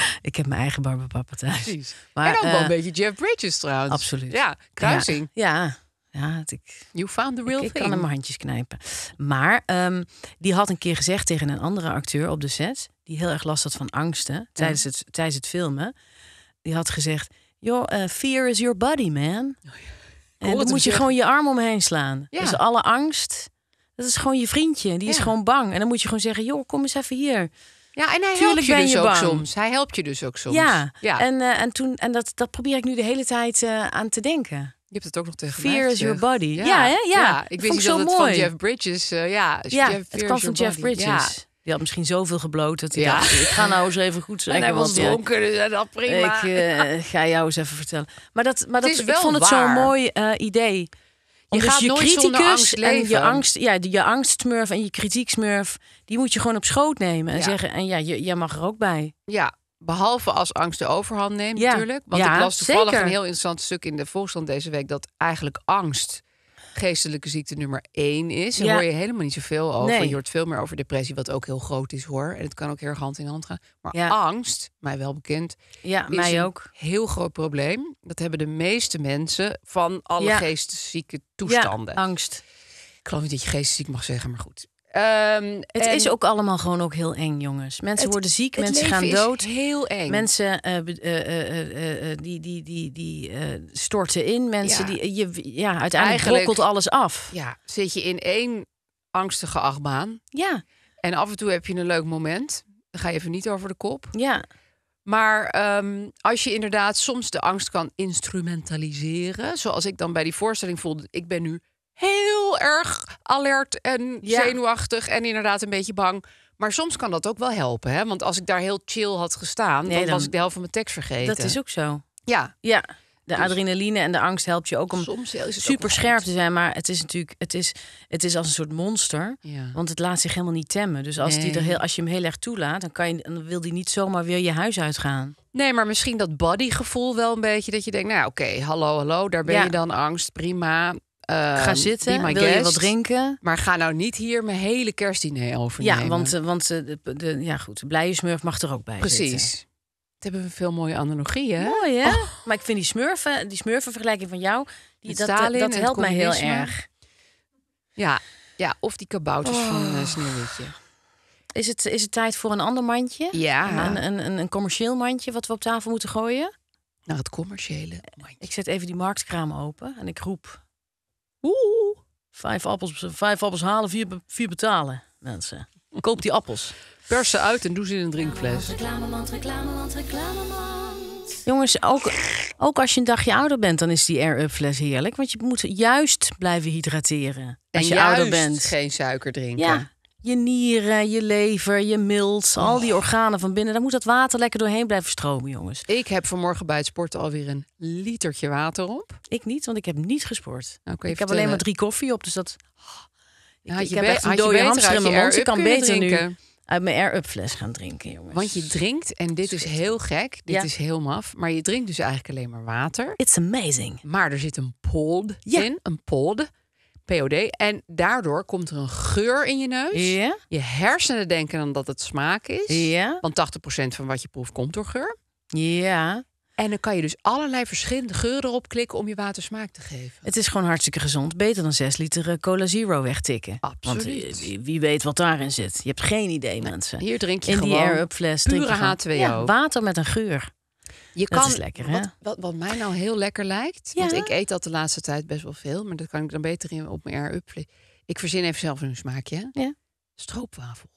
Speaker 2: (laughs) Ik heb mijn eigen Barbapapa thuis. Precies. Maar, en ook wel een eh, beetje
Speaker 1: Jeff Bridges trouwens. Absoluut. Ja, kruising. Ja, ja. ja ik, you found the real ik, thing. Ik kan hem handjes
Speaker 2: knijpen. Maar ehm, die had een keer gezegd tegen een andere acteur op de set... die heel erg last had van angsten tijdens, het, tijdens het filmen. Die had gezegd... Yo, eh, fear is your body, man. Oh, ja. En dan moet je gewoon je arm omheen slaan. Ja. Dus alle angst, dat is gewoon je vriendje. Die is gewoon bang. En dan moet je gewoon zeggen... joh, kom eens even hier. Ja, en hij Tuurlijk helpt je, dus ook bang. soms. Hij helpt je dus ook soms. Ja, ja. en, uh, en, toen, en dat, dat probeer ik nu de hele tijd uh, aan te denken. Je hebt het ook nog tegen Fear is your body. Ja, ja, ja. ik wist niet dat het mooi. van Jeff
Speaker 1: Bridges... Uh, ja, ja Jeff, het kwam van Jeff body. Bridges.
Speaker 2: Die had misschien zoveel gebloot dat ja. ik ga nou eens even goed zeggen. (laughs) En hij was dronken,
Speaker 1: dus dat prima. Ik
Speaker 2: ga jou eens even vertellen. Maar dat, maar dat, ik vond het zo'n mooi uh, idee
Speaker 1: je dus gaat je nooit leven. En je angst, ja,
Speaker 2: je angstsmurf en je kritieksmurf, die moet je gewoon op schoot nemen en zeggen en ja, je, jij
Speaker 1: mag er ook bij. Ja. Behalve als angst de overhand neemt, ja. natuurlijk. Want ik las toevallig een heel interessant stuk in de voorstand deze week dat eigenlijk angst geestelijke ziekte nummer één is. Daar hoor je helemaal niet zoveel over. Je hoort veel meer over depressie, wat ook heel groot is hoor. En het kan ook heel erg hand in hand gaan. Maar angst, mij wel bekend, ja, mij ook. een heel groot probleem. Dat hebben de meeste mensen van alle geestelijke toestanden. angst. Ik geloof niet dat je geestelijk mag zeggen, maar goed.
Speaker 2: Ehm, het is ook allemaal gewoon ook heel eng, jongens. Mensen worden ziek, mensen gaan dood. heel eng. Mensen eh, eh, eh, die, die, die, die storten
Speaker 1: in. Mensen ja. die je, ja, uiteindelijk brokkelt alles af. Ja, zit je in één angstige achtbaan. Ja. En af en toe heb je een leuk moment. Dan ga je even niet over de kop. Ja. Maar ehm, als je inderdaad soms de angst kan instrumentaliseren, zoals ik dan bij die voorstelling voelde, ik ben nu heel erg alert en zenuwachtig en inderdaad een beetje bang. Maar soms kan dat ook wel helpen, hè? Want als ik daar heel chill had gestaan, dan, was ik de helft van mijn tekst vergeten. Dat is ook zo. Ja. Ja. De
Speaker 2: dus- adrenaline en de angst helpt je ook om super scherp te zijn. Maar het is natuurlijk, het is, het is als een soort monster. Want het laat zich helemaal niet temmen. Dus als, die er heel, als je hem heel erg toelaat, dan, kan je, dan wil die niet zomaar weer je huis uitgaan.
Speaker 1: Nee, maar misschien dat bodygevoel wel een beetje. Dat je denkt, nou oké, hallo, hallo, daar ben je dan angst, prima. Uh, ga zitten, wil je wat drinken. Maar ga nou niet hier mijn hele kerstdiner overnemen. Ja, want, eh, want eh, de, de, ja, goed, de blije smurf mag er ook bij Precies. Precies. Hebben veel mooie analogieën. Mooi, hè? Oh. Maar ik vind die smurfen,
Speaker 2: die smurfenvergelijking van jou, die, dat, dat, helpt mij heel erg.
Speaker 1: Ja, ja of die kabouters van een oh. eh, Sneeuwwitje.
Speaker 2: Is het, is het tijd voor een ander mandje? Ja. Een, een, een, commercieel mandje wat we op tafel moeten gooien?
Speaker 1: Naar het commerciële
Speaker 2: mandje. Ik zet even die marktkraam open en ik roep Oeh, vijf appels, appels halen, vier, vier betalen, mensen. Koop die appels. Pers ze uit en doe ze in een drinkfles. Reclamemand, reclamemand, reclamemand. Jongens, ook, ook als je een dagje ouder bent, dan is die air-up fles heerlijk. Want je moet juist blijven hydrateren. Als en je juist ouder bent.
Speaker 1: geen suiker drinken. Ja,
Speaker 2: je nieren, je lever, je milt, al die oh. organen van binnen. Daar moet dat water lekker doorheen blijven stromen, jongens. Ik heb vanmorgen bij het sporten alweer een litertje water op. Ik niet, want ik heb niet gesport. Nou, ik heb alleen maar drie koffie op, dus dat...
Speaker 1: Ik, ik heb echt een dode hamster Ik kan beter drinken. nu uit mijn air-up fles gaan drinken, jongens. Want je drinkt, en dit is heel gek, dit is heel maf, maar je drinkt dus eigenlijk alleen maar water. It's amazing. Maar er zit een pod in, een pod. POD. En daardoor komt er een geur in je neus. Je hersenen denken dan dat het smaak is. Yeah. Want 80% van wat je proeft komt door geur. Ja. En dan kan je dus allerlei verschillende geuren erop klikken om je water smaak te
Speaker 2: geven. Het is gewoon hartstikke gezond. Beter dan 6 liter eh, cola zero wegtikken. Absoluut. Eh, Want wie, weet wat daarin zit. Je hebt geen idee, nou, mensen. Hier drink je In gewoon die air-up Pure H2O.
Speaker 1: water met een geur. Je dat kan, is lekker, hè? Wat, wat, mij nou heel lekker lijkt, want ik eet dat de laatste tijd best wel veel, maar dat kan ik dan beter in, op mijn air-up. Ik verzin even zelf een smaakje. Ja. Stroopwafel.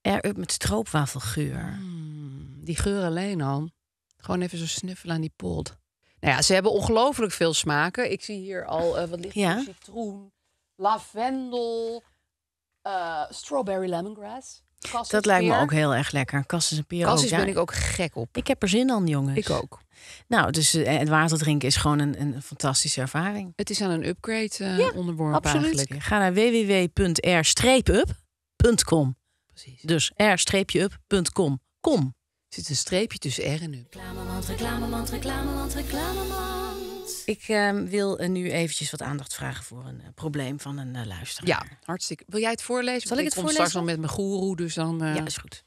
Speaker 1: Air-up met stroopwafelgeur. Hmm, die geur alleen al. Gewoon even zo snuffelen aan die pot. Nou ja, ze hebben ongelooflijk veel smaken. Ik zie hier al, eh, wat ligt Citroen, lavendel, eh, strawberry lemongrass dat lijkt me ook heel erg lekker.
Speaker 2: Kassis en peer Kassis oh, ook, ben ik ook gek op. Ik heb er zin aan, jongens. Ik ook. Nou, dus eh, het water drinken is gewoon een, een fantastische ervaring.
Speaker 1: Het is aan een upgrade uh, onderworpen absoluut. Eigenlijk.
Speaker 2: Ga naar www.r-up.com. Precies. Dus r-up.com. Kom. Er zit een streepje tussen r en up. Reclamemand, reclamemand, reclamemand, reclamemand. Ik ehm, wil eh, nu eventjes wat aandacht vragen voor een eh, probleem van een eh, luisteraar.
Speaker 1: Ja, hartstikke. Wil jij het voorlezen? Zal ik, ik het voorlezen? straks al met mijn goeroe, dus dan... Ja, is goed.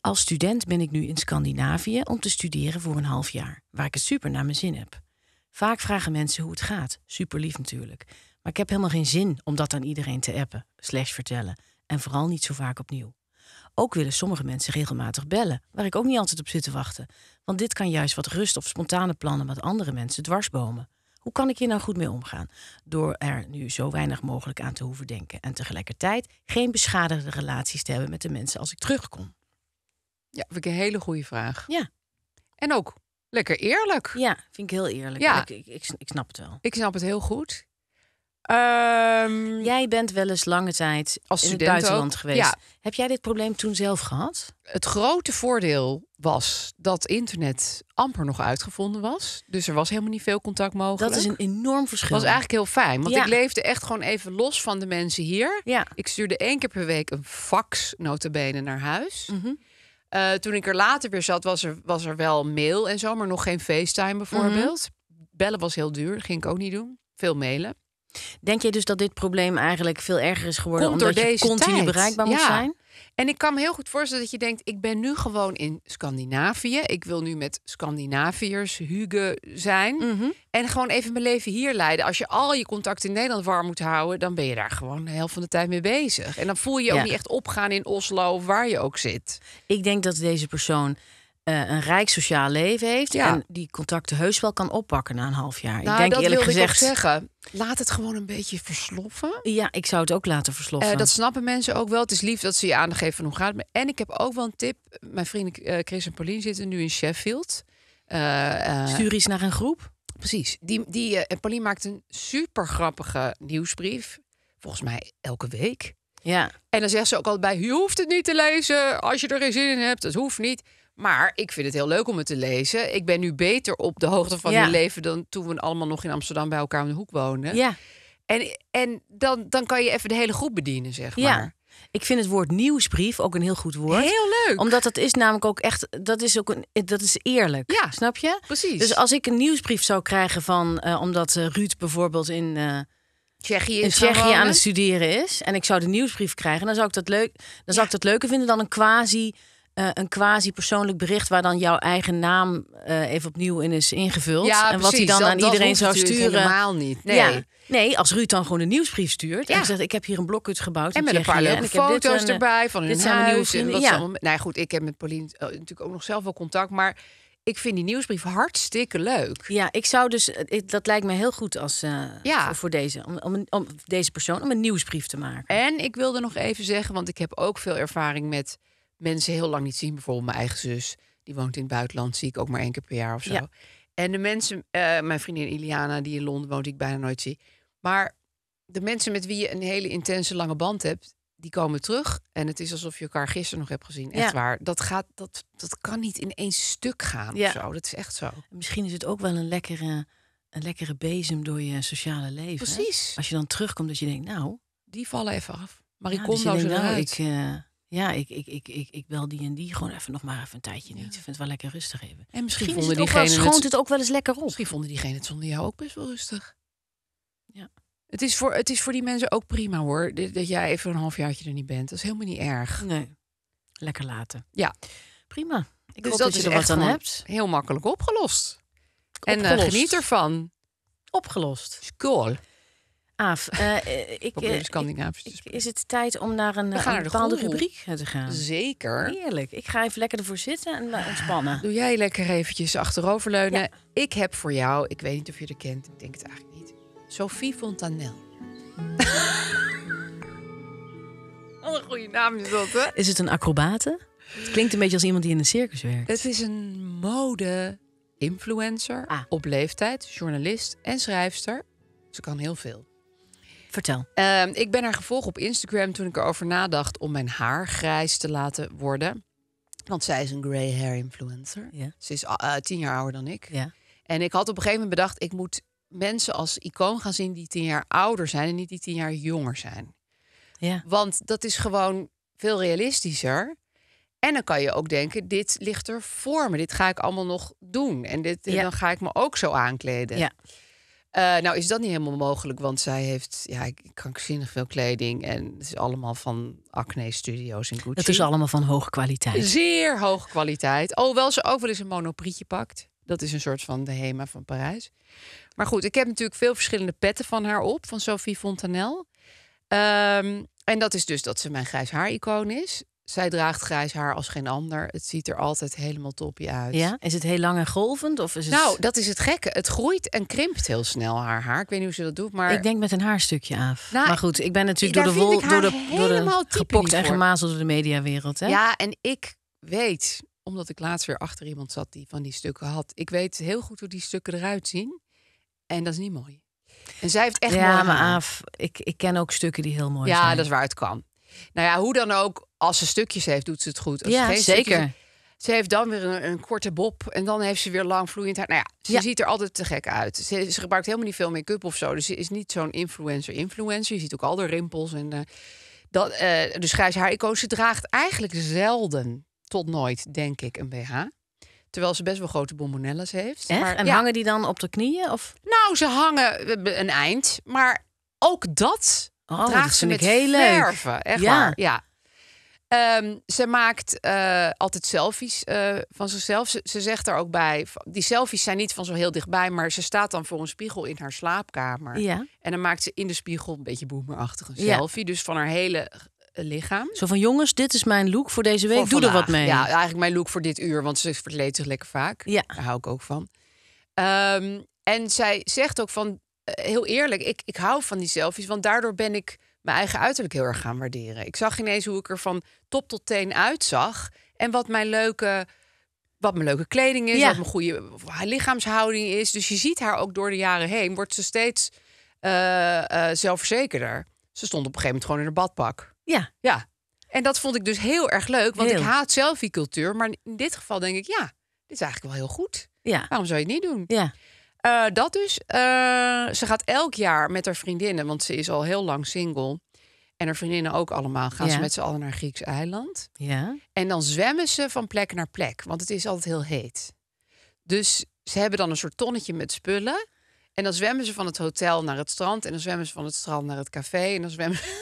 Speaker 2: Als student ben ik nu in Scandinavië om te studeren voor een half jaar, waar ik het super naar mijn zin heb. Vaak vragen mensen hoe het gaat, super lief natuurlijk. Maar ik heb helemaal geen zin om dat aan iedereen te appen, slash vertellen. En vooral niet zo vaak opnieuw. Ook willen sommige mensen regelmatig bellen, waar ik ook niet altijd op zit te wachten. Want dit kan juist wat rust of spontane plannen met andere mensen dwarsbomen. Hoe kan ik hier nou goed mee omgaan? Door er nu zo weinig mogelijk aan te hoeven denken en tegelijkertijd geen beschadigde relaties te hebben met de mensen als ik terugkom.
Speaker 1: Ja, vind ik een hele goede vraag. Ja. En ook lekker eerlijk. Ja, vind ik heel eerlijk. Ja. Ik, ik, ik, snap het wel. Ik snap het heel goed. Ehm,
Speaker 2: jij bent wel eens lange tijd als in het geweest. Heb jij dit probleem toen zelf gehad?
Speaker 1: Het grote voordeel was dat internet amper nog uitgevonden was. Dus er was helemaal niet veel contact mogelijk. Dat is een enorm verschil. Dat was eigenlijk heel fijn. Want ik leefde echt gewoon even los van de mensen hier. Ik stuurde één keer per week een fax, notabene, naar huis. Mhm. Eh, toen ik er later weer zat, was er, was er wel mail en zo, maar nog geen FaceTime mhm. bijvoorbeeld. Bellen was heel duur, ging ik ook niet doen. Veel mailen. Denk je dus dat dit probleem eigenlijk veel erger is geworden Komt omdat je continu bereikbaar moet ja. zijn? En ik kan me heel goed voorstellen dat je denkt: ik ben nu gewoon in Scandinavië. Ik wil nu met Scandinaviërs, Hugen zijn. Mhm. En gewoon even mijn leven hier leiden. Als je al je contacten in Nederland warm moet houden, dan ben je daar gewoon de helft van de tijd mee bezig. En dan voel je je ook niet echt opgaan in Oslo, waar je ook zit.
Speaker 2: Ik denk dat deze persoon eh, een rijk sociaal leven heeft ja. en die contacten heus wel kan oppakken na een half jaar. ik nou, denk eerlijk gezegd. zeggen.
Speaker 1: Laat het gewoon een beetje versloffen. Ja,
Speaker 2: ik zou het ook laten versloffen. Eh, dat
Speaker 1: snappen mensen ook wel. Het is lief dat ze je aangeven van hoe gaat het. En ik heb ook wel een tip. Mijn vrienden eh, Chris en Pauline zitten nu in Sheffield. Stuur iets naar een groep. Precies. Die, die, Pauline maakt een super grappige nieuwsbrief. Volgens mij elke week. Ja. En dan zegt ze ook altijd bij: je hoeft het niet te lezen als je er geen zin in hebt. Het hoeft niet. Maar ik vind het heel leuk om het te lezen. Ik ben nu beter op de hoogte van ja. leven dan toen we allemaal nog in Amsterdam bij elkaar in de hoek woonden. Ja. En, en dan, dan kan je even de hele groep bedienen, zeg maar. Ja. Ik vind het woord
Speaker 2: nieuwsbrief ook een heel goed woord. Heel leuk. Omdat dat is namelijk ook echt, dat is ook een, dat is eerlijk. Ja, snap je? Precies. Dus als ik een nieuwsbrief zou krijgen van, eh, omdat eh, Ruud bijvoorbeeld in uh,
Speaker 1: Tsjechië, in Tsjechië aan het
Speaker 2: studeren is, en ik zou de nieuwsbrief krijgen, dan zou ik dat leuk, dan zou ik dat leuker vinden dan een quasi eh, een quasi-persoonlijk bericht waar dan jouw eigen naam eh, even opnieuw in is ingevuld. Ja, en wat hij dan aan iedereen zou sturen. Helemaal niet. Nee. Nee, als Ruud dan gewoon een nieuwsbrief stuurt ja. en zegt
Speaker 1: ik heb hier een blokhut gebouwd en met een paar leuke foto's eh, erbij van dit zijn huis ja. nou goed, ik heb met Pauline natuurlijk ook nog zelf wel contact, maar ik vind die nieuwsbrief hartstikke leuk.
Speaker 2: Ja, ik zou dus ik, dat lijkt me heel goed als ja. voor, deze om, om, om, deze persoon om een nieuwsbrief te maken.
Speaker 1: En ik wilde nog even zeggen, want ik heb ook veel ervaring met mensen heel lang niet zien. Bijvoorbeeld mijn eigen zus, die woont in het buitenland, zie ik ook maar één keer per jaar of zo. En de mensen, eh, mijn vriendin Iliana, die in Londen woont, die ik bijna nooit zie. Maar de mensen met wie je een hele intense lange band hebt, die komen terug. En het is alsof je elkaar gisteren nog hebt gezien. Echt waar. Dat, gaat, dat, dat kan niet in één stuk gaan ja. of zo. Dat is echt zo. Misschien is het ook wel een
Speaker 2: lekkere, een lekkere bezem door je sociale leven. Precies. Als je dan terugkomt dat je denkt, nou...
Speaker 1: Die vallen even af. Maar dus nou, ik kom eh, zo
Speaker 2: ja, ik, ik, ik, ik, ik bel die en die gewoon even nog maar even een tijdje niet. Ik vind het wel lekker rustig even. En misschien, misschien vonden diegene schoont
Speaker 1: het, ook wel eens lekker op. Misschien vonden diegene het zonder jou ook best wel rustig. Ja. Het is voor, het is voor die mensen ook prima hoor. Dat jij even een halfjaartje er niet bent. Dat is helemaal niet erg. Nee. Lekker laten. Ja. Prima. Ik dus hoop dat, je er wat aan hebt. Heel makkelijk opgelost. En uh, geniet ervan. Opgelost. cool.
Speaker 2: Aaf, eh, eh, ik, eh, is het tijd om naar een, bepaalde rubriek te gaan? Zeker. Heerlijk. Ik ga even lekker ervoor zitten en
Speaker 1: ontspannen. Doe jij lekker eventjes achteroverleunen. Ik heb voor jou, ik weet niet of je er kent, ik denk het eigenlijk niet. Sophie Fontanel. (laughs) Wat een goede naam is dat, hè? Is het een acrobate? Het klinkt een beetje als iemand
Speaker 2: die in een circus werkt.
Speaker 1: Het is een mode-influencer ah. op leeftijd, journalist en schrijfster. Ze kan heel veel. Ehm, ik ben haar gevolgd op Instagram toen ik erover nadacht om mijn haar grijs te laten worden. Want zij is een grey hair influencer. Ja. Ze is uh, tien jaar ouder dan ik. Ja. En ik had op een gegeven moment bedacht, ik moet mensen als icoon gaan zien die tien jaar ouder zijn en niet die tien jaar jonger zijn. Ja. Want dat is gewoon veel realistischer. En dan kan je ook denken, dit ligt er voor me. Dit ga ik allemaal nog doen. En, dit, en dan ga ik me ook zo aankleden. Ja. Eh, nou is dat niet helemaal mogelijk, want zij heeft ja, krankzinnig veel kleding. En het is allemaal van Acne Studios in Gucci. Het is allemaal van hoge kwaliteit. Zeer hoge kwaliteit. Oh, wel ze ook wel eens een monoprietje pakt. Dat is een soort van de HEMA van Parijs. Maar goed, ik heb natuurlijk veel verschillende petten van haar op, van Sophie Fontanel. Ehm, en dat is dus dat ze mijn grijs haar icoon is zij draagt grijs haar als geen ander. Het ziet er altijd helemaal topje uit. Ja? Is het heel lang en golvend? Of is het... Nou, dat is het gekke. Het groeit en krimpt heel snel haar haar. Ik weet niet hoe ze dat doet, maar... Ik denk
Speaker 2: met een haarstukje af. Nou, maar goed, ik ben natuurlijk door de wol... Door de, door de gepokt en gemazeld door de mediawereld. Ja,
Speaker 1: en ik weet, omdat ik laatst weer achter iemand zat die van die stukken had... ik weet heel goed hoe die stukken eruit zien. En dat is niet mooi. En zij heeft echt ja, maar af, ik, ik ken ook stukken die heel mooi zijn. Ja, dat is waar het kan. Nou ja, hoe dan ook, als ze stukjes heeft, doet ze het goed. Als ja, ze zeker. ze heeft dan weer een, een, korte bob en dan heeft ze weer lang vloeiend haar. Nou ja, ze ziet er altijd te gek uit. Ze, gebruikt helemaal niet veel make-up of zo. Dus ze is niet zo'n influencer-influencer. Je ziet ook al de rimpels. En, eh, dat, eh, dus grijs haar icoon. Ze draagt eigenlijk zelden tot nooit, denk ik, een BH. Terwijl ze best wel grote bombonellas heeft. en hangen die dan op de knieën? Of? Nou, ze hangen een eind. Maar ook dat oh, draagt ze met ik heel verven. Leuk. Echt waar. Ja. Um, ze maakt eh, altijd selfies eh, van zichzelf. Ze, zegt er ook bij, die selfies zijn niet van zo heel dichtbij, maar ze staat dan voor een spiegel in haar slaapkamer. Ja. En dan maakt ze in de spiegel een beetje boemerachtig een selfie. Dus van haar hele eh, lichaam. Zo van
Speaker 2: jongens, dit is mijn look voor deze week. Voor Doe er wat mee. Ja,
Speaker 1: eigenlijk mijn look voor dit uur, want ze verleent zich lekker vaak. Ja. Daar hou ik ook van. Ehm, en zij zegt ook van, heel eerlijk, ik, ik hou van die selfies, want daardoor ben ik mijn eigen uiterlijk heel erg gaan waarderen. Ik zag ineens hoe ik er van top tot teen uitzag. En wat mijn leuke, wat mijn leuke kleding is, wat mijn goede eh, lichaamshouding is. Dus je ziet haar ook door de jaren heen, wordt ze steeds eh, eh, zelfverzekerder. Ze stond op een gegeven moment gewoon in een badpak. Ja. Ja. En dat vond ik dus heel erg leuk, want ik haat selfie-cultuur. Maar in dit geval denk ik, ja, dit is eigenlijk wel heel goed. Ja. Waarom zou je het niet doen? Ja. Eh, dat dus. Eh, ze gaat elk jaar met haar vriendinnen, want ze is al heel lang single. En haar vriendinnen ook allemaal. Gaan ze met z'n allen naar Grieks eiland. Ja. En dan zwemmen ze van plek naar plek, want het is altijd heel heet. Dus ze hebben dan een soort tonnetje met spullen. En dan zwemmen ze van het hotel naar het strand. En dan zwemmen ze van het strand naar het café. En dan zwemmen ze...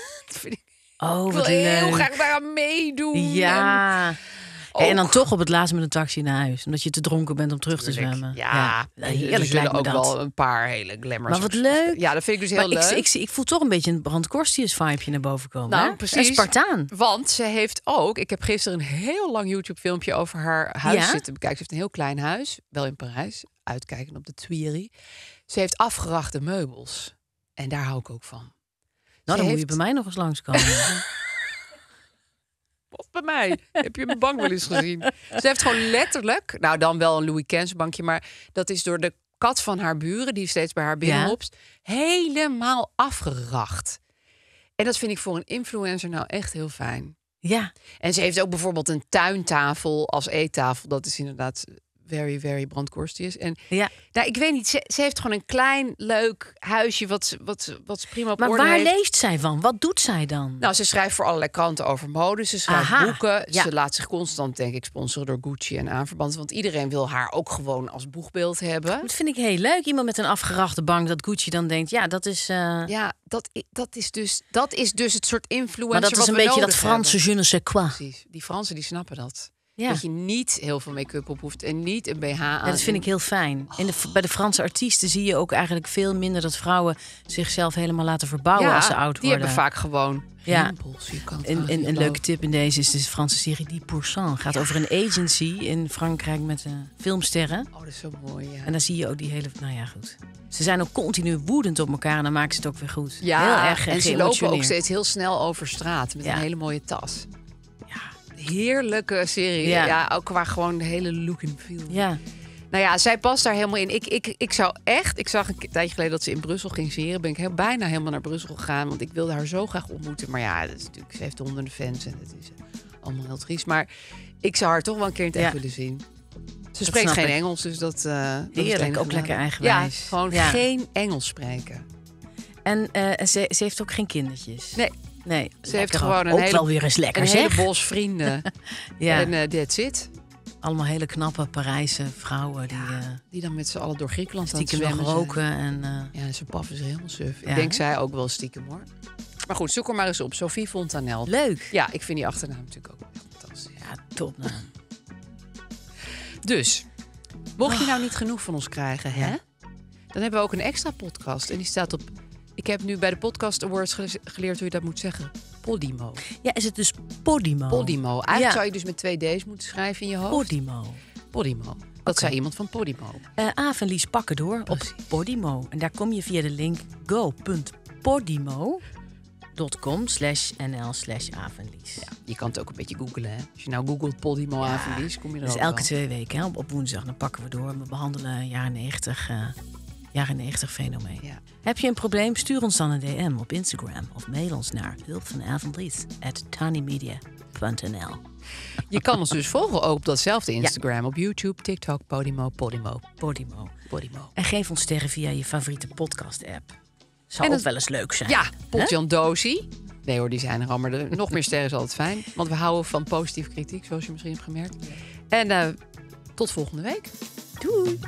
Speaker 1: (laughs) Oh, ik wil heel graag daaraan meedoen. Ja en dan
Speaker 2: toch op het laatst met een taxi naar huis. Omdat je te dronken bent om terug te zwemmen. Ja, ja. heerlijk lijkt me ook wel
Speaker 1: een paar hele glamours. Maar wat leuk. Ja, dat vind ik dus heel leuk. Ik, ik,
Speaker 2: ik, voel toch een beetje een brandkorstius vibeje naar boven komen. Nou, precies. En Spartaan.
Speaker 1: Want ze heeft ook... Ik heb gisteren een heel lang YouTube filmpje over haar huis zitten bekijken. Ze heeft een heel klein huis. Wel in Parijs. uitkijkend op de Tuileries. Ze heeft afgerachte meubels. En daar hou ik ook van. Nou, dan moet je bij mij nog eens langskomen. (laughs) of bij mij? Heb je mijn bank wel eens gezien? Ze heeft gewoon letterlijk, nou dan wel een Louis Kens bankje, maar dat is door de kat van haar buren, die steeds bij haar binnenloopt, helemaal afgeracht. En dat vind ik voor een influencer nou echt heel fijn. Ja. En ze heeft ook bijvoorbeeld een tuintafel als eettafel. Dat is inderdaad very, very brandkorstig is. En ja. Nou, ik weet niet, ze, heeft gewoon een klein, leuk huisje wat wat, wat prima op maar waar leeft zij van? Wat doet zij dan? Nou, ze schrijft voor allerlei kranten over mode. Ze schrijft boeken. Ze laat zich constant, denk ik, sponsoren door Gucci en aanverband. Want iedereen wil haar ook gewoon als boegbeeld hebben. Dat vind ik heel leuk.
Speaker 2: Iemand met een afgerachte bank dat Gucci dan denkt, ja, dat is... Eh,
Speaker 1: ja, dat, dat, is dus, dat is dus het soort influencer Maar dat is een beetje dat Franse je ne sais quoi. Precies. Die Fransen, die snappen dat. Dat je niet heel veel make-up op hoeft en niet een BH aan. Ja, dat vind ik heel fijn. Oh. bij de Franse artiesten
Speaker 2: zie je ook eigenlijk veel minder dat vrouwen zichzelf helemaal laten verbouwen als ze oud worden. Die hebben vaak gewoon
Speaker 1: ja. rimpels. een, en, een leuke
Speaker 2: tip in deze is de Franse serie Die Pourcent. Gaat over een agency in Frankrijk met uh, filmsterren. Oh, dat is zo mooi. En dan zie je ook die hele. Nou ja, goed. Ze zijn ook continu woedend op elkaar en dan maken ze het ook weer goed. Ja, heel erg. En ze lopen ook steeds
Speaker 1: heel snel over straat met een hele mooie tas heerlijke serie. Ja. ook qua gewoon de hele look in feel. Ja. Nou ja, zij past daar helemaal in. Ik, ik, ik zou echt. Ik zag een tijdje geleden dat ze in Brussel ging zeren. Ben ik bijna helemaal naar Brussel gegaan. Want ik wilde haar zo graag ontmoeten. Maar ja, dat is natuurlijk, ze heeft honderden fans en het is eh, allemaal heel triest. Maar ik zou haar toch wel een keer in het echt willen zien. Ze spreekt geen Engels, dus dat. Uh, Heerlijk, ook lekker eigenwijs. Ja, gewoon geen
Speaker 2: Engels spreken. En eh, ze, ze heeft ook geen kindertjes. Nee.
Speaker 1: Nee, ze heeft gewoon een, hele, wel weer eens lekker, een vrienden. (laughs)
Speaker 2: ja. En uh, that's it. Allemaal hele knappe Parijse vrouwen. Die, eh,
Speaker 1: die dan met z'n allen door Griekenland stiekem aan roken.
Speaker 2: En, uh, ja, ze paf is helemaal suf. ik denk zij
Speaker 1: ook wel stiekem hoor. Maar goed, zoek er maar eens op. Sophie Fontanel. Leuk. Ja, ik vind die achternaam natuurlijk ook fantastisch. Ja, topnaam. dus, mocht je ah. nou niet genoeg van ons krijgen, hè? Dan hebben we ook een extra podcast. En die staat op ik heb nu bij de Podcast Awards geleerd hoe je dat moet zeggen. Podimo. Ja, is het dus Podimo? Podimo. Eigenlijk zou je dus met twee D's moeten schrijven in je hoofd.
Speaker 2: Podimo. Podimo. Dat zei iemand van Podimo. Eh, Avenlies pakken door op Podimo. En daar kom je via de link go.podimo.com slash nl slash Avenlies. Ja,
Speaker 1: je kan het ook een beetje googlen. Hè? Als je nou googelt Podimo ja, Avenlies, kom je er dus elke twee
Speaker 2: weken hè, op, woensdag. Dan pakken we door. We behandelen jaar 90 jaren 90 fenomeen. Heb je een probleem? Stuur ons dan een DM op Instagram of mail ons naar nl. Je kan ons dus volgen ook
Speaker 1: op datzelfde Instagram, op YouTube, TikTok, Podimo, Podimo, Podimo, Podimo. En geef ons sterren via je favoriete podcast-app. Zou ook wel eens leuk zijn. Ja, Potjan Dosi. Nee hoor, die zijn er maar nog meer sterren is altijd fijn. Want we houden van positieve kritiek, zoals je misschien hebt gemerkt. En eh, tot volgende week. Doei!